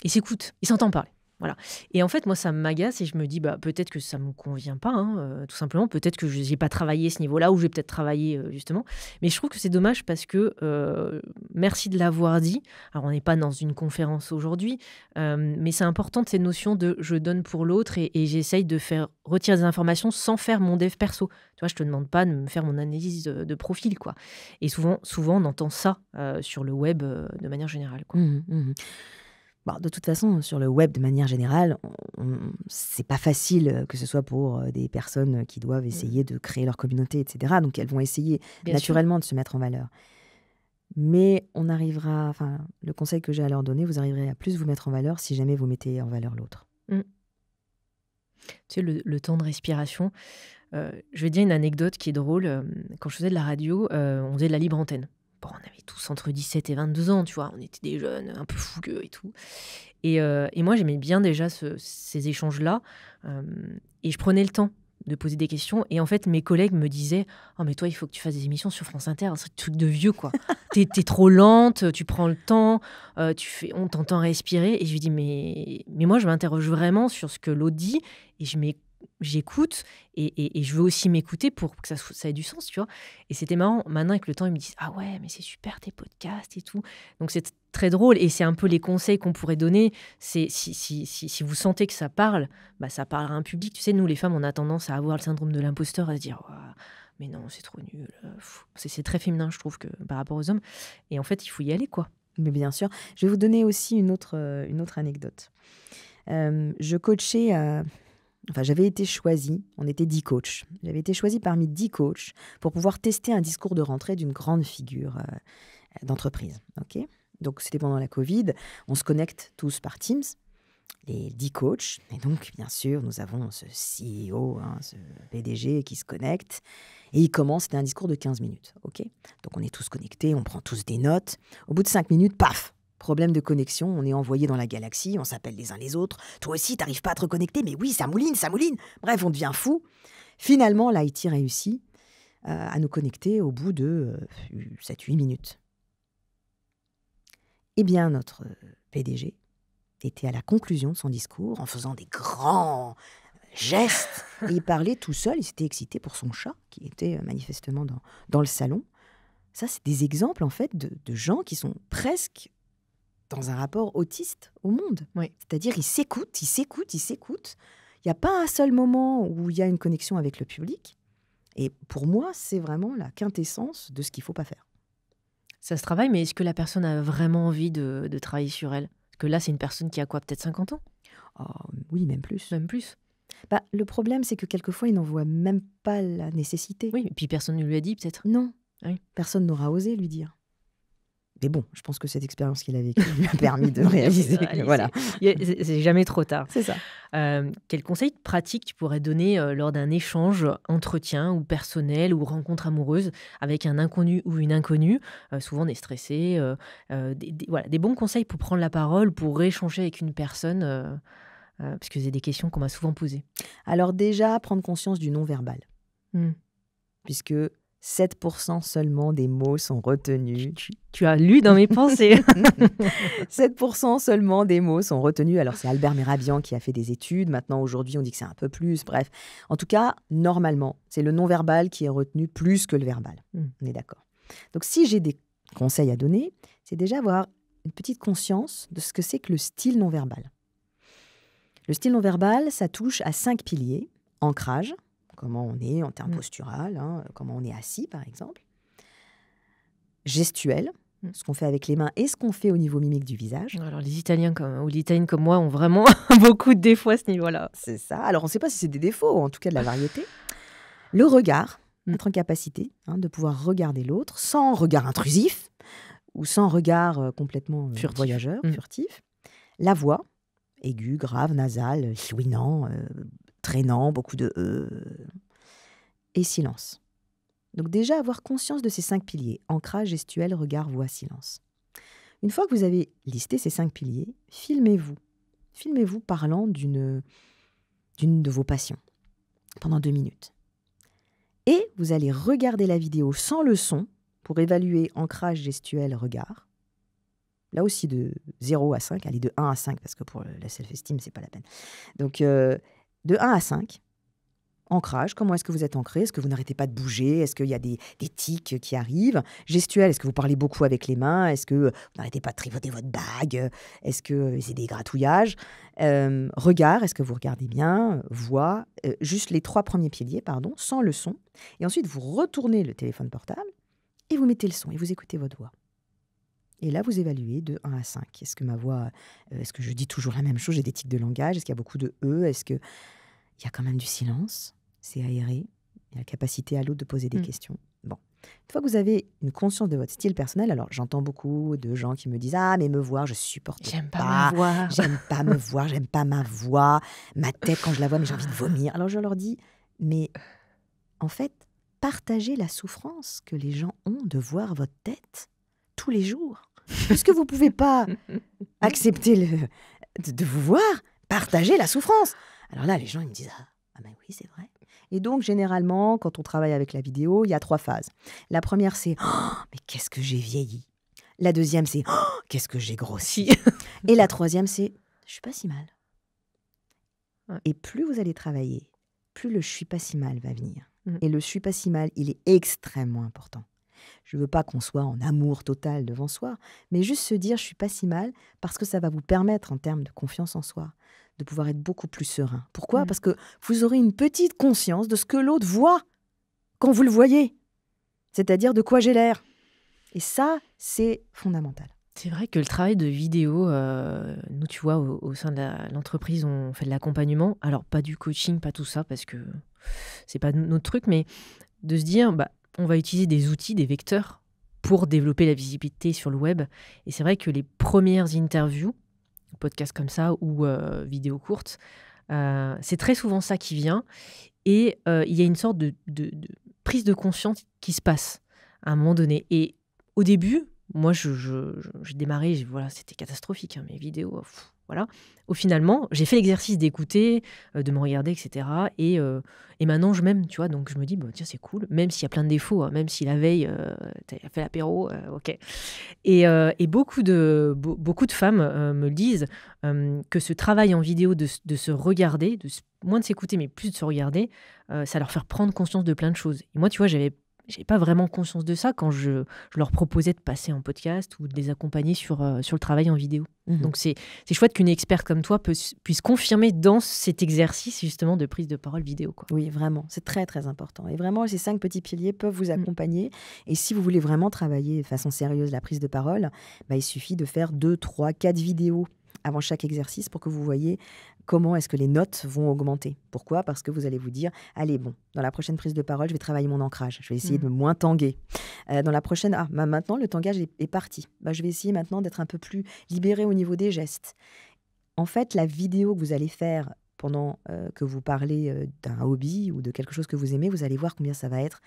ils s'écoutent, ils s'entendent parler. Voilà. Et en fait, moi, ça m'agace et je me dis, bah, peut-être que ça ne me convient pas, hein, euh, tout simplement. Peut-être que je n'ai pas travaillé ce niveau-là ou j'ai peut-être travaillé, euh, justement. Mais je trouve que c'est dommage parce que, euh, merci de l'avoir dit. Alors, on n'est pas dans une conférence aujourd'hui, mais c'est important cette notion de je donne pour l'autre et, j'essaye de faire retirer des informations sans faire mon dev perso. Tu vois, je te demande pas de me faire mon analyse de, profil, quoi. Et souvent, souvent, on entend ça sur le web de manière générale,
quoi. Mmh mmh bah, de toute façon, sur le web, de manière générale, c'est pas facile euh, que ce soit pour euh, des personnes qui doivent mmh. essayer de créer leur communauté, etc. Donc elles vont essayer naturellement de se mettre en valeur. Mais on arrivera, enfin, le
conseil que j'ai à leur donner,
vous arriverez à plus vous mettre en valeur si jamais vous mettez en valeur l'autre.
Mmh. Tu sais, le, temps de respiration. Euh, je vais dire une anecdote qui est drôle. Quand je faisais de la radio, on faisait de la libre antenne. Bon, on avait tous entre 17 et 22 ans, tu vois, on était des jeunes, un peu fougueux et tout. Et, euh, moi, j'aimais bien déjà ces échanges-là. Euh, et je prenais le temps de poser des questions. Et en fait, mes collègues me disaient Oh, mais toi, il faut que tu fasses des émissions sur France Inter. C'est un truc de vieux, quoi. t'es, es trop lente, tu prends le temps, euh, tu fais, on t'entend respirer. Et je lui dis Mais, mais moi, je m'interroge vraiment sur ce que l'audit et je mets j'écoute et, je veux aussi m'écouter pour que ça, ça, ait du sens, tu vois. Et c'était marrant. Maintenant, avec le temps, ils me disent Ah ouais, mais c'est super tes podcasts et tout. Donc c'est très drôle et c'est un peu les conseils qu'on pourrait donner. C'est si, si, si, si, vous sentez que ça parle, bah, ça parlera à un public. Tu sais, nous les femmes, on a tendance à avoir le syndrome de l'imposteur, à se dire Mais non, c'est trop nul. Euh, c'est très féminin, je trouve, que par rapport aux hommes. Et en fait, il faut y aller, quoi. Mais bien sûr.
Je vais vous donner aussi une autre, euh, une autre anecdote. Euh, je coachais. à enfin j'avais été choisi, on était dix coachs, j'avais été choisi parmi dix coachs pour pouvoir tester un discours de rentrée d'une grande figure euh, d'entreprise. Ok donc c'était pendant la Covid, on se connecte tous par Teams, les dix coachs, et donc bien sûr nous avons ce CEO, hein, ce PDG qui se connecte, et il commence, c'était un discours de 15 minutes. ok donc on est tous connectés, on prend tous des notes, au bout de cinq minutes, paf Problème de connexion, on est envoyé dans la galaxie, on s'appelle les uns les autres. Toi aussi, tu n'arrives pas à te reconnecter, mais oui, ça mouline, ça mouline. Bref, on devient fou. Finalement, l'IT réussit euh, à nous connecter au bout de 7-8 euh, minutes. Eh bien, notre PDG était à la conclusion de son discours en faisant des grands gestes. Et il parlait tout seul, il s'était excité pour son chat qui était euh, manifestement dans, dans le salon. Ça, c'est des exemples en fait de, de gens qui sont presque dans un rapport autiste au monde. C'est-à-dire, il s'écoute, il s'écoute, il s'écoute. Il n'y a pas un seul moment où il y a une connexion avec le public. Et pour moi, c'est vraiment
la quintessence de ce qu'il ne faut pas faire. Ça se travaille, mais est-ce que la personne a vraiment envie de, travailler sur elle Parce que là, c'est une personne qui a quoi Peut-être 50 ans oh, Oui, même plus. Même plus. Bah, le problème, c'est que quelquefois, il n'en voit même pas la nécessité. Oui, et puis personne ne lui a dit,
peut-être. Non. Personne n'aura osé lui dire. Mais bon, je pense que cette expérience qu'il a vécue
lui a permis de réaliser. voilà. C'est jamais trop tard. C'est ça. Euh, quel conseil pratique tu pourrais donner euh, lors d'un échange, entretien ou personnel ou rencontre amoureuse avec un inconnu ou une inconnue euh, Souvent, on est stressé. Euh, des, voilà, des bons conseils pour prendre la parole, pour échanger avec une personne, parce que c'est des questions qu'on m'a souvent posées. Alors déjà, prendre conscience du non-verbal. Mmh. Puisque
7% seulement des mots sont retenus. Tu, as lu dans mes pensées. 7% seulement des mots sont retenus. Alors c'est Albert Mérabian qui a fait des études. Maintenant, aujourd'hui, on dit que c'est un peu plus. Bref, en tout cas, normalement, c'est le non-verbal qui est retenu plus que le verbal. Hmm. On est d'accord. Donc si j'ai des conseils à donner, c'est déjà avoir une petite conscience de ce que c'est que le style non-verbal. Le style non-verbal, ça touche à cinq piliers. Ancrage, comment on est en termes mm. postural, hein, euh, comment on est assis par exemple, gestuel, mm. ce qu'on fait avec les mains et ce qu'on fait au niveau mimique du visage. Alors les Italiens comme, ou les comme moi ont vraiment beaucoup de défauts à ce niveau-là. C'est ça. Alors on ne sait pas si c'est des défauts, ou en tout cas de la variété. Le regard, mm. notre incapacité hein, de pouvoir regarder l'autre sans regard intrusif ou sans regard euh, complètement euh, furtif. voyageur, furtif. La voix, aiguë, grave, nasale, chouinant, traînant, beaucoup de euh, et silence. Donc déjà avoir conscience de ces cinq piliers, ancrage, gestuel, regard, voix, silence. Une fois que vous avez listé ces cinq piliers, filmez-vous. Filmez-vous parlant d'une d'une de vos passions pendant deux minutes. Et vous allez regarder la vidéo sans le son pour évaluer ancrage, gestuel, regard. Là aussi de 0 à 5, allez de 1 à 5 parce que pour la self-esteem, c'est pas la peine. Donc euh, de 1 à 5. Ancrage, comment est-ce que vous êtes ancré Est-ce que vous n'arrêtez pas de bouger Est-ce qu'il y a des, tics qui arrivent Gestuel, est-ce que vous parlez beaucoup avec les mains Est-ce que vous n'arrêtez pas de trivoter votre bague Est-ce que c'est des gratouillages euh, Regard, est-ce que vous regardez bien Voix, euh, juste les trois premiers piliers, pardon, sans le son. Et ensuite, vous retournez le téléphone portable et vous mettez le son et vous écoutez votre voix. Et là, vous évaluez de 1 à 5. Est-ce que ma voix, euh, est-ce que je dis toujours la même chose J'ai des tics de langage. Est-ce qu'il y a beaucoup de E Est-ce que il y a quand même du silence C'est aéré. Il y a la capacité à l'autre de poser des mm. questions. Bon. Une fois que vous avez une conscience de votre style personnel, alors j'entends beaucoup de gens qui me disent Ah, mais me voir, je supporte j'aime pas. voir. »« j'aime pas me voir, j'aime pas ma voix, ma tête quand je la vois, mais j'ai envie de vomir. Alors je leur dis Mais en fait, partagez la souffrance que les gens ont de voir votre tête tous les jours. Est-ce que vous pouvez pas accepter de, vous voir partager la souffrance Alors là, les gens ils me disent ah, ah, ben oui, c'est vrai. Et donc, généralement, quand on travaille avec la vidéo, il y a trois phases. La première, c'est oh, mais qu'est-ce que j'ai vieilli La deuxième, c'est oh, qu'est-ce que j'ai grossi Et la troisième, c'est je suis pas si mal. Et plus vous allez travailler, plus le je suis pas si mal va venir. Mm. Et le je suis pas si mal, il est extrêmement important. Je ne veux pas qu'on soit en amour total devant soi, mais juste se dire je suis pas si mal parce que ça va vous permettre en termes de confiance en soi de pouvoir être beaucoup plus serein. Pourquoi Parce que vous aurez une petite conscience de ce que l'autre voit quand vous le voyez, c'est-à-dire de quoi j'ai l'air.
Et ça, c'est fondamental. C'est vrai que le travail de vidéo, euh, nous, tu vois, au, au sein de l'entreprise, on fait de l'accompagnement. Alors, pas du coaching, pas tout ça, parce que c'est pas notre truc, mais de se dire, bah, on va utiliser des outils, des vecteurs pour développer la visibilité sur le web. Et c'est vrai que les premières interviews, podcasts comme ça ou euh, vidéos courtes, euh, c'est très souvent ça qui vient. Et euh, il y a une sorte de, prise de conscience qui se passe à un moment donné. Et au début, moi, j'ai démarré, voilà, c'était catastrophique, hein, mes vidéos voilà. Au finalement, j'ai fait l'exercice d'écouter, euh, de me regarder, etc. Et, euh, et maintenant, je m'aime, tu vois. Donc, je me dis, bah, tiens, c'est cool, même s'il y a plein de défauts, hein, même si la veille, euh, fait l'apéro, ok. Et, et, beaucoup, de, beaucoup de femmes me disent que ce travail en vidéo de, se regarder, de, moins de s'écouter, mais plus de se regarder, ça leur fait prendre conscience de plein de choses. Et moi, tu vois, j'avais n'ai pas vraiment conscience de ça quand je, je, leur proposais de passer en podcast ou de les accompagner sur, euh, sur le travail en vidéo. Mhm. Donc c'est chouette qu'une experte comme toi puisse, confirmer dans cet exercice justement de prise de parole vidéo. Quoi. Oui, vraiment, c'est très très important.
Et vraiment, ces cinq petits piliers peuvent vous mm. accompagner. Et si vous voulez vraiment travailler de façon sérieuse la prise de parole, bah, il suffit de faire deux, trois, quatre vidéos avant chaque exercice pour que vous voyez comment est-ce que les notes vont augmenter. Pourquoi Parce que vous allez vous dire, allez, bon, dans la prochaine prise de parole, je vais travailler mon ancrage, je vais essayer de mm. me moins tanguer. Euh, dans la prochaine, ah, bah, maintenant, le tangage est, parti. Bah, je vais essayer maintenant d'être un peu plus libéré au niveau des gestes. En fait, la vidéo que vous allez faire pendant euh, que vous parlez euh, d'un hobby ou de quelque chose que vous aimez, vous allez voir combien ça va être.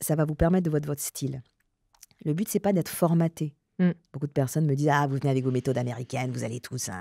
Ça va vous permettre de votre, votre style. Le but, c'est pas d'être formaté. Mm. Beaucoup de personnes me disent Ah, vous venez avec vos méthodes américaines, vous allez tout ça.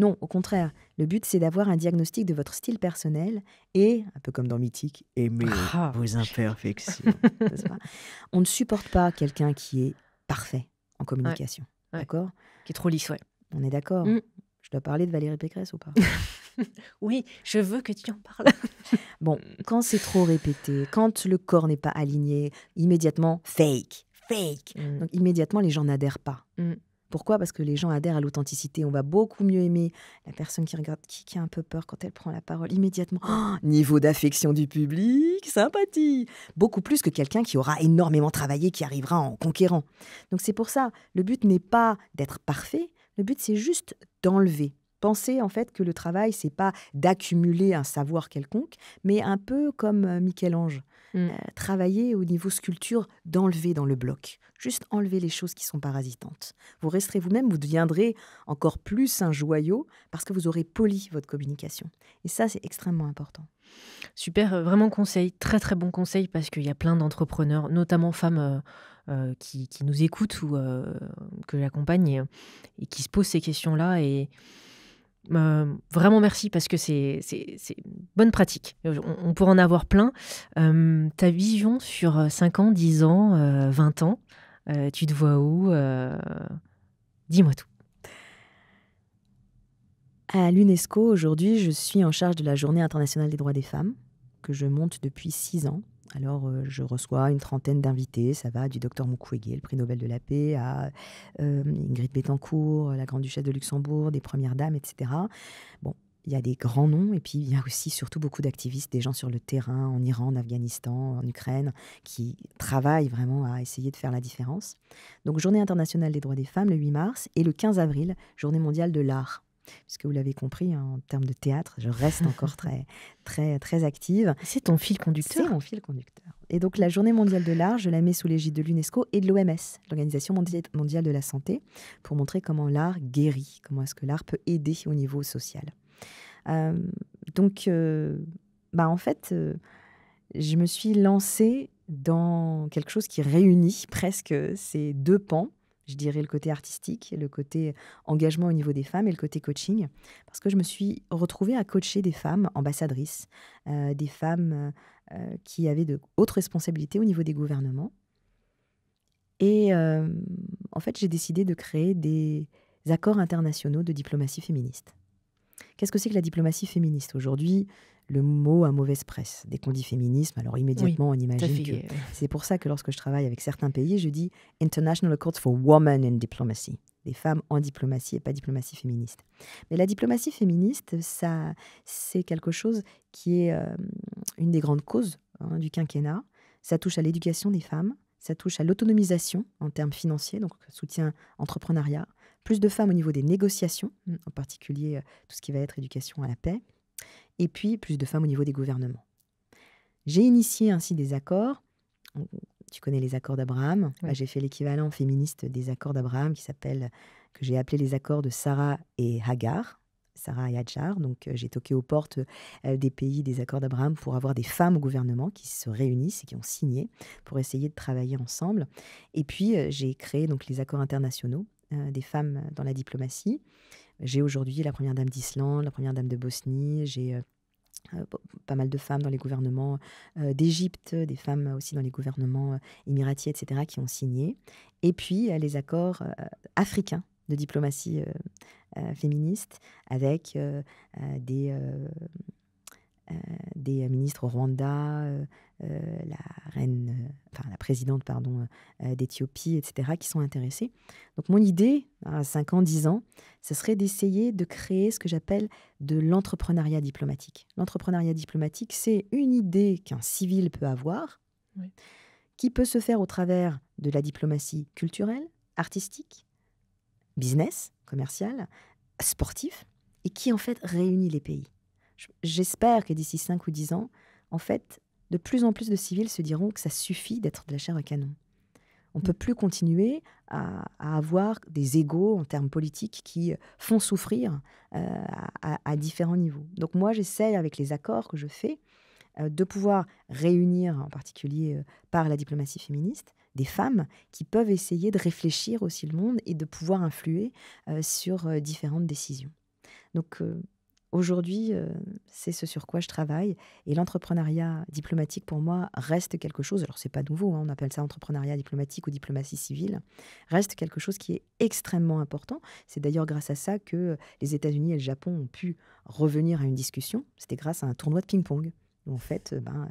Non, au contraire, le but c'est d'avoir un diagnostic de votre style personnel et, un peu comme dans Mythique, aimer ah, vos imperfections. On ne supporte pas quelqu'un qui est parfait en communication. D'accord Qui est trop lisse, ouais. On est d'accord. Mm. Je dois parler de Valérie Pécresse ou pas
Oui, je veux que tu en parles.
bon, quand c'est trop répété, quand le corps n'est pas aligné, immédiatement, fake,
fake. Mm. Donc
immédiatement, les gens n'adhèrent pas. Mm. Pourquoi Parce que les gens adhèrent à l'authenticité. On va beaucoup mieux aimer la personne qui regarde, qui, qui a un peu peur quand elle prend la parole immédiatement. Oh, niveau d'affection du public, sympathie. Beaucoup plus que quelqu'un qui aura énormément travaillé, qui arrivera en conquérant. Donc c'est pour ça, le but n'est pas d'être parfait, le but c'est juste d'enlever. Pensez en fait que le travail, c'est pas d'accumuler un savoir quelconque, mais un peu comme euh, Michel-Ange. Mmh. Euh, travailler au niveau sculpture d'enlever dans le bloc. Juste enlever les choses qui sont parasitantes. Vous resterez vous-même, vous deviendrez encore plus un joyau parce que vous aurez poli votre communication. Et ça, c'est
extrêmement important. Super, euh, vraiment conseil, très très bon conseil parce qu'il y a plein d'entrepreneurs, notamment femmes euh, qui, nous écoutent ou que j'accompagne et qui se posent ces questions-là et euh, vraiment merci parce que c'est bonne pratique. Euh, on, pourrait en avoir plein. Euh, ta vision sur 5 ans, 10 ans, 20 ans, tu te vois où Dis-moi tout. À l'UNESCO, aujourd'hui, je suis en charge de la
Journée internationale des droits des femmes, que je monte depuis 6 ans. Alors, euh, je reçois une trentaine d'invités. Ça va du docteur Mukwege, le prix Nobel de la paix, à euh, Ingrid Bettencourt, la grande-duchesse de Luxembourg, des premières dames, etc. Bon, il y a des grands noms et puis il y a aussi surtout beaucoup d'activistes, des gens sur le terrain en Iran, en Afghanistan, en Ukraine, qui travaillent vraiment à essayer de faire la différence. Donc journée internationale des droits des femmes le 8 mars et le 15 avril, journée mondiale de l'art puisque vous l'avez compris, hein, en termes de théâtre, je reste encore très, très, très active. C'est ton fil conducteur. C'est mon fil conducteur. Et donc la Journée mondiale de l'art, je la mets sous l'égide de l'UNESCO et de l'OMS, l'Organisation mondiale de la santé, pour montrer comment l'art guérit, comment est-ce que l'art peut aider au niveau social. Euh, donc, euh, bah, en fait, euh, je me suis lancée dans quelque chose qui réunit presque ces deux pans je dirais le côté artistique, le côté engagement au niveau des femmes et le côté coaching, parce que je me suis retrouvée à coacher des femmes ambassadrices, euh, des femmes euh, qui avaient de hautes responsabilités au niveau des gouvernements. Et euh, en fait, j'ai décidé de créer des accords internationaux de diplomatie féministe. Qu'est-ce que c'est que la diplomatie féministe Aujourd'hui, le mot à mauvaise presse. Dès qu'on dit féminisme, alors immédiatement on imagine que... C'est pour ça que lorsque je travaille avec certains pays, je dis International Accords for Women in Diplomacy des femmes en diplomatie et pas diplomatie féministe. Mais la diplomatie féministe, ça, c'est quelque chose qui est euh, une des grandes causes hein, du quinquennat. Ça touche à l'éducation des femmes, ça touche à l'autonomisation en termes financiers, donc soutien entrepreneuriat, plus de femmes au niveau des négociations, en particulier euh, tout ce qui va être éducation à la paix, et puis plus de femmes au niveau des gouvernements. J'ai initié ainsi des accords. Tu connais les accords d'Abraham. J'ai fait l'équivalent féministe des accords d'Abraham qui s'appelle que j'ai appelé les accords de Sarah et Hagar. Sarah et Hadjar. Donc euh, j'ai toqué aux portes euh, des pays des accords d'Abraham pour avoir des femmes au gouvernement qui se réunissent et qui ont signé pour essayer de travailler ensemble. Et puis euh, j'ai créé donc les accords internationaux des femmes dans la diplomatie. J'ai aujourd'hui la première dame d'Islande, la première dame de Bosnie, j'ai euh, euh, pas mal de femmes dans les gouvernements euh, d'Égypte, des femmes aussi dans les gouvernements émiratiers, etc., qui ont signé. Et puis les accords africains de diplomatie féministe avec des euh, des euh, ministres au Rwanda, euh, la reine, la présidente pardon d'Éthiopie, etc., qui sont intéressés. Donc mon idée à 5 ans, 10 ans, ce serait d'essayer de créer ce que j'appelle de l'entrepreneuriat diplomatique. L'entrepreneuriat diplomatique, c'est une idée qu'un civil peut avoir, qui peut se faire au travers de la diplomatie culturelle, artistique, business, commercial, sportif, et qui en fait réunit les pays. J'espère que d'ici 5 ou 10 ans, en fait, de plus en plus de civils se diront que ça suffit d'être de la chair à canon. On ne mm. peut plus continuer à, avoir des égaux en termes politiques qui font souffrir euh, à, différents niveaux. Donc moi, j'essaie avec les accords que je fais euh, de pouvoir réunir, en particulier euh, par la diplomatie féministe, des femmes qui peuvent essayer de réfléchir aussi le monde et de pouvoir influer sur différentes décisions. Donc Aujourd'hui, euh, c'est ce sur quoi je travaille. Et l'entrepreneuriat diplomatique, pour moi, reste quelque chose, alors c'est pas nouveau, hein, on appelle ça entrepreneuriat diplomatique ou diplomatie civile, reste quelque chose qui est extrêmement important. C'est d'ailleurs grâce à ça que les États-Unis et le Japon ont pu revenir à une discussion. C'était grâce à un tournoi de ping-pong. Où en fait, ben,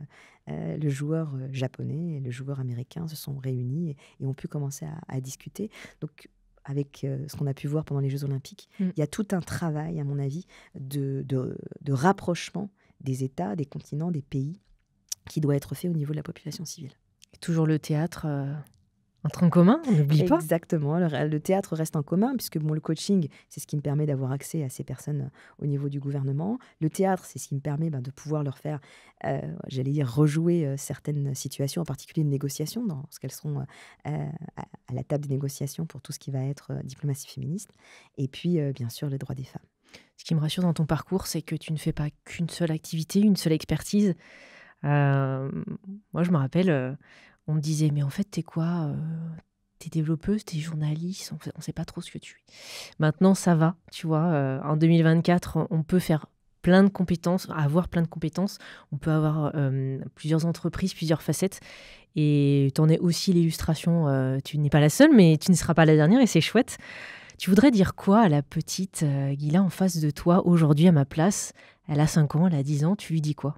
euh, le joueur euh, japonais et le joueur américain se sont réunis et, ont pu commencer à, à discuter. Donc, avec euh, ce qu'on a pu voir pendant les Jeux Olympiques. Mm. Il y a tout un travail, à mon avis, de, rapprochement des États, des continents, des pays, qui doit être fait au niveau de la population civile. toujours le théâtre. Euh,
entre en commun, on n'oublie pas.
Exactement, euh, le, théâtre reste en commun, puisque bon, le coaching, c'est ce qui me permet d'avoir accès à ces personnes euh, au niveau du gouvernement. Le théâtre, c'est ce qui me permet ben, de pouvoir leur faire, euh, j'allais dire, rejouer certaines situations, en particulier de négociations, dans ce qu'elles seront à, la table des négociations pour tout ce qui va être diplomatie féministe.
Et puis, bien sûr, les droits des femmes. Ce qui me rassure dans ton parcours, c'est que tu ne fais pas qu'une seule activité, une seule expertise. moi, je me rappelle, on me disait, mais en fait, t'es quoi euh, T'es développeuse, t'es journaliste, on ne sait pas trop ce que tu es. Maintenant, ça va, tu vois. Euh, en 2024, on peut faire plein de compétences, avoir plein de compétences. On peut avoir euh, plusieurs entreprises, plusieurs facettes. Et t'en en es aussi l'illustration. tu n'es pas la seule, mais tu ne seras pas la dernière et c'est chouette. Tu voudrais dire quoi à la petite euh, Guilla en face de toi aujourd'hui à ma place Elle a 5 ans, elle a 10 ans, tu lui dis quoi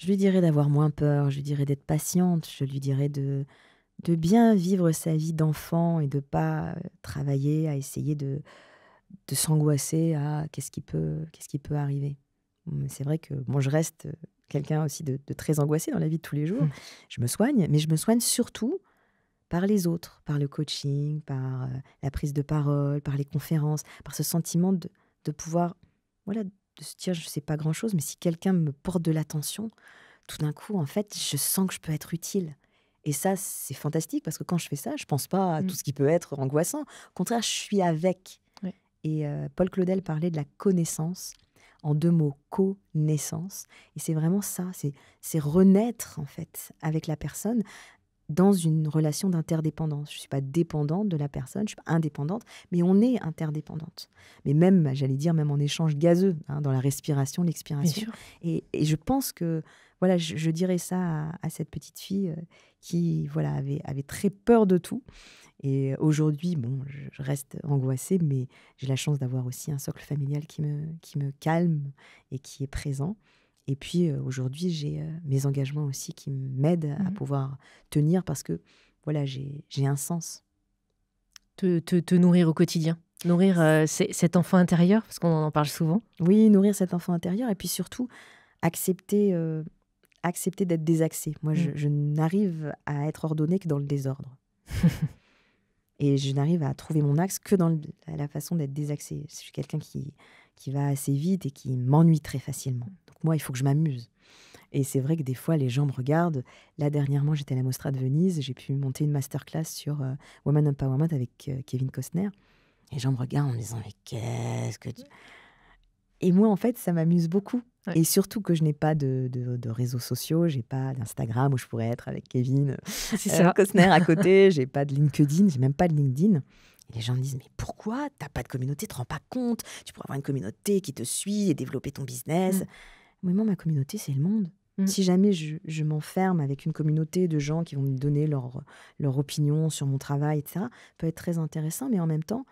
je lui dirais d'avoir moins peur, je lui dirais d'être patiente, je lui dirais de, de bien vivre sa vie d'enfant et de pas euh, travailler à essayer de, de s'angoisser à qu'est-ce qui peut, qu'est-ce qui peut arriver. C'est vrai que bon, je reste euh, quelqu'un aussi de, très angoissé dans la vie de tous les jours. Mmh. Je me soigne, mais je me soigne surtout par les autres, par le coaching, par euh, la prise de parole, par les conférences, par ce sentiment de, de pouvoir voilà de se dire je sais pas grand chose, mais si quelqu'un me porte de l'attention, tout d'un coup, en fait, je sens que je peux être utile. Et ça, c'est fantastique parce que quand je fais ça, je pense pas à tout mmh. ce qui peut être angoissant. Au contraire, je suis avec. Et euh, Paul Claudel parlait de la connaissance en deux mots, connaissance. Et c'est vraiment ça, c'est renaître en fait avec la personne dans une relation d'interdépendance. Je ne suis pas dépendante de la personne, je ne suis pas indépendante, mais on est interdépendante. Mais même, j'allais dire, même en échange gazeux, hein, dans la respiration, l'expiration. Et, et, je pense que, voilà, je, dirais ça à, cette petite fille euh, qui, voilà, avait, très peur de tout. Et aujourd'hui, bon, je reste angoissée, mais j'ai la chance d'avoir aussi un socle familial qui me calme et qui est présent. Et puis euh, aujourd'hui, j'ai euh, mes engagements aussi qui m'aident à mmh pouvoir tenir
parce que voilà, j'ai un sens. Te, te, nourrir au quotidien Nourrir euh, cet enfant intérieur, parce qu'on en parle souvent. Oui, nourrir cet enfant intérieur et puis surtout
accepter, accepter d'être désaxé. Moi, mmh. je, n'arrive à être ordonné que dans le désordre. et je n'arrive à trouver mon axe que dans la façon d'être désaxé. Je suis quelqu'un qui, qui va assez vite et qui m'ennuie très facilement. Donc moi, il faut que je m'amuse. Et c'est vrai que des fois, les gens me regardent. Là, dernièrement, j'étais à la Mostra de Venise, j'ai pu monter une masterclass sur euh, Women Woman Empowerment avec euh, Kevin Costner. Et les gens me regardent en me disant, mais qu'est-ce que tu... Et moi, en fait, ça m'amuse beaucoup. Et surtout que je n'ai pas de, réseaux sociaux, j'ai pas d'Instagram où je pourrais être avec Kevin euh, Costner à côté, j'ai pas de LinkedIn, j'ai même pas de LinkedIn. Les gens me disent Mais pourquoi T'as pas de communauté, te rends pas compte Tu pourrais avoir une communauté qui te suit et développer ton business. Mm. moi, ma communauté, c'est le monde. Mm. Si jamais je, je m'enferme avec une communauté de gens qui vont me donner leur, leur opinion sur mon travail, etc., ça peut être très intéressant, mais en même temps,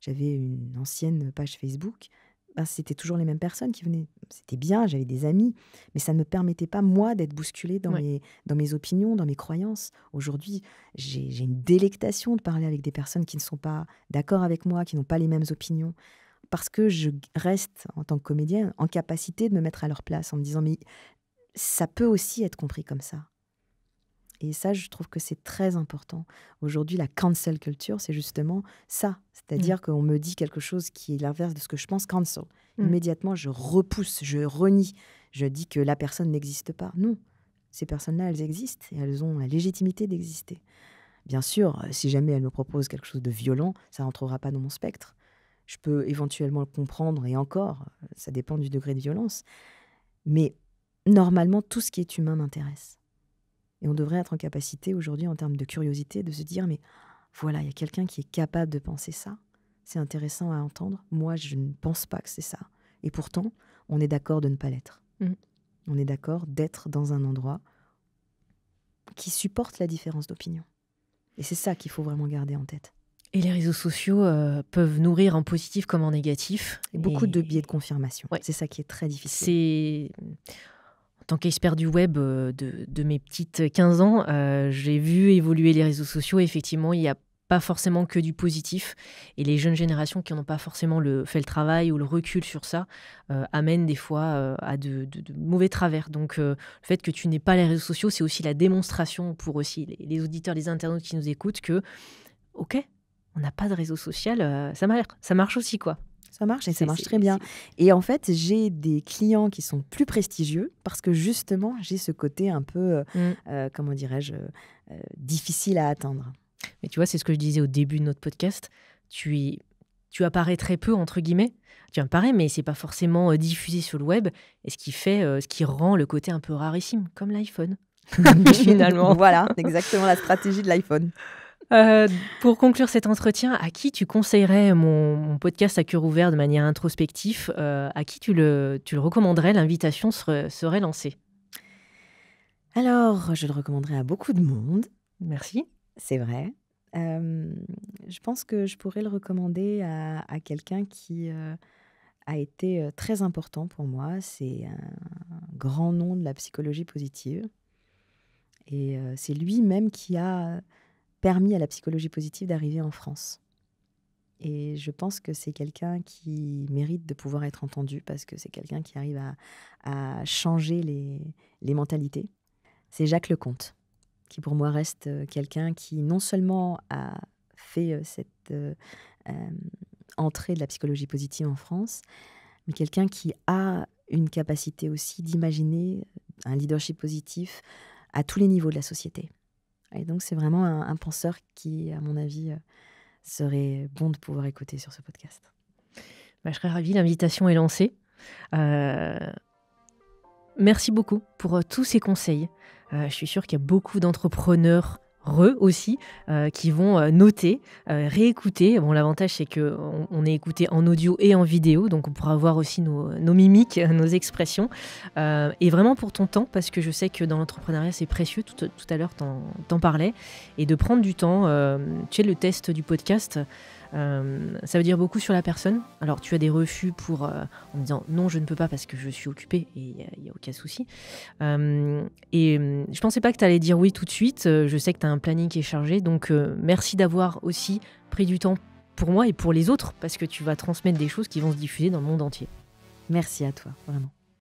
j'avais une ancienne page Facebook c'était toujours les mêmes personnes qui venaient. C'était bien, j'avais des amis, mais ça ne me permettait pas, moi, d'être bousculée dans, mes, dans mes opinions, dans mes croyances. Aujourd'hui, j'ai une délectation de parler avec des personnes qui ne sont pas d'accord avec moi, qui n'ont pas les mêmes opinions, parce que je reste, en tant que comédienne, en capacité de me mettre à leur place en me disant, mais ça peut aussi être compris comme ça. Et ça, je trouve que c'est très important. Aujourd'hui, la cancel culture, c'est justement ça. C'est-à-dire mmh. qu'on me dit quelque chose qui est l'inverse de ce que je pense cancel. Mmh. Immédiatement, je repousse, je renie. Je dis que la personne n'existe pas. Non, ces personnes-là, elles existent et elles ont la légitimité d'exister. Bien sûr, euh, si jamais elles me proposent quelque chose de violent, ça rentrera pas dans mon spectre. Je peux éventuellement le comprendre et encore, euh, ça dépend du degré de violence. Mais normalement, tout ce qui est humain m'intéresse. Et on devrait être en capacité aujourd'hui, en termes de curiosité, de se dire, mais voilà, il y a quelqu'un qui est capable de penser ça. C'est intéressant à entendre. Moi, je ne pense pas que c'est ça. Et pourtant, on est d'accord de ne pas l'être. Mmh. On est d'accord d'être dans un endroit qui supporte la différence d'opinion. Et c'est ça qu'il faut vraiment garder en tête.
Et les réseaux sociaux euh, peuvent nourrir en positif comme en négatif. Et beaucoup de biais de confirmation. C'est ça qui est très difficile. C'est en tant qu'expert du web euh, de, mes petites 15 ans, euh, j'ai vu évoluer les réseaux sociaux. effectivement, il n'y a pas forcément que du positif. Et les jeunes générations qui n'ont pas forcément fait le travail ou le recul sur ça euh, amènent des fois à de, mauvais travers. Donc le fait que tu n'aies pas les réseaux sociaux, c'est aussi la démonstration pour aussi les, auditeurs, les internautes qui nous écoutent que, OK, on n'a pas de réseau social, ça, ça marche aussi quoi. Ça marche et ça marche très
bien. Et en fait, j'ai des clients qui sont plus prestigieux parce que justement, j'ai ce côté un peu, euh, mmh. euh, comment dirais-je, euh,
difficile à atteindre. Mais tu vois, c'est ce que je disais au début de notre podcast. Tu, tu apparais très peu, entre guillemets. Tu apparais, mais c'est pas forcément diffusé sur le web. Et ce qui fait, ce qui rend le côté un peu rarissime, comme l'iPhone. Finalement. voilà, exactement la stratégie de l'iPhone. Euh, pour conclure cet entretien, à qui tu conseillerais mon, mon podcast à cœur ouvert de manière introspective euh, À qui tu le, tu le recommanderais L'invitation serait, lancée.
Alors, je le recommanderais à beaucoup de monde. Merci. C'est vrai. Euh, je pense que je pourrais le recommander à, quelqu'un qui a été très important pour moi. C'est un grand nom de la psychologie positive. Et c'est lui-même qui a permis à la psychologie positive d'arriver en France. Et je pense que c'est quelqu'un qui mérite de pouvoir être entendu parce que c'est quelqu'un qui arrive à, changer les, mentalités. C'est Jacques Lecomte, qui pour moi reste euh, quelqu'un qui non seulement a fait euh, cette euh, entrée de la psychologie positive en France, mais quelqu'un qui a une capacité aussi d'imaginer un leadership positif à tous les niveaux de la société. Et donc,
c'est vraiment un, penseur qui, à mon avis, euh, serait bon de pouvoir écouter sur ce podcast. Bah, je serais ravie, l'invitation est lancée. Euh, merci beaucoup pour euh, tous ces conseils. je suis sûre qu'il y a beaucoup d'entrepreneurs eux aussi, euh, qui vont euh, noter, euh, réécouter. Bon, l'avantage c'est que on, est écouté en audio et en vidéo, donc on pourra voir aussi nos, mimiques, nos expressions. et vraiment pour ton temps, parce que je sais que dans l'entrepreneuriat c'est précieux. Tout, à l'heure t'en, parlais et de prendre du temps. tu sais le test du podcast. Euh, ça veut dire beaucoup sur la personne. Alors tu as des refus pour euh, en disant non je ne peux pas parce que je suis occupé et il n'y a, aucun souci. Euh, et je ne pensais pas que tu allais dire oui tout de suite. Je sais que tu as un planning qui est chargé, donc merci d'avoir aussi pris du temps pour moi et pour les autres parce que tu vas transmettre des choses qui vont se diffuser dans le monde entier. Merci à toi, vraiment.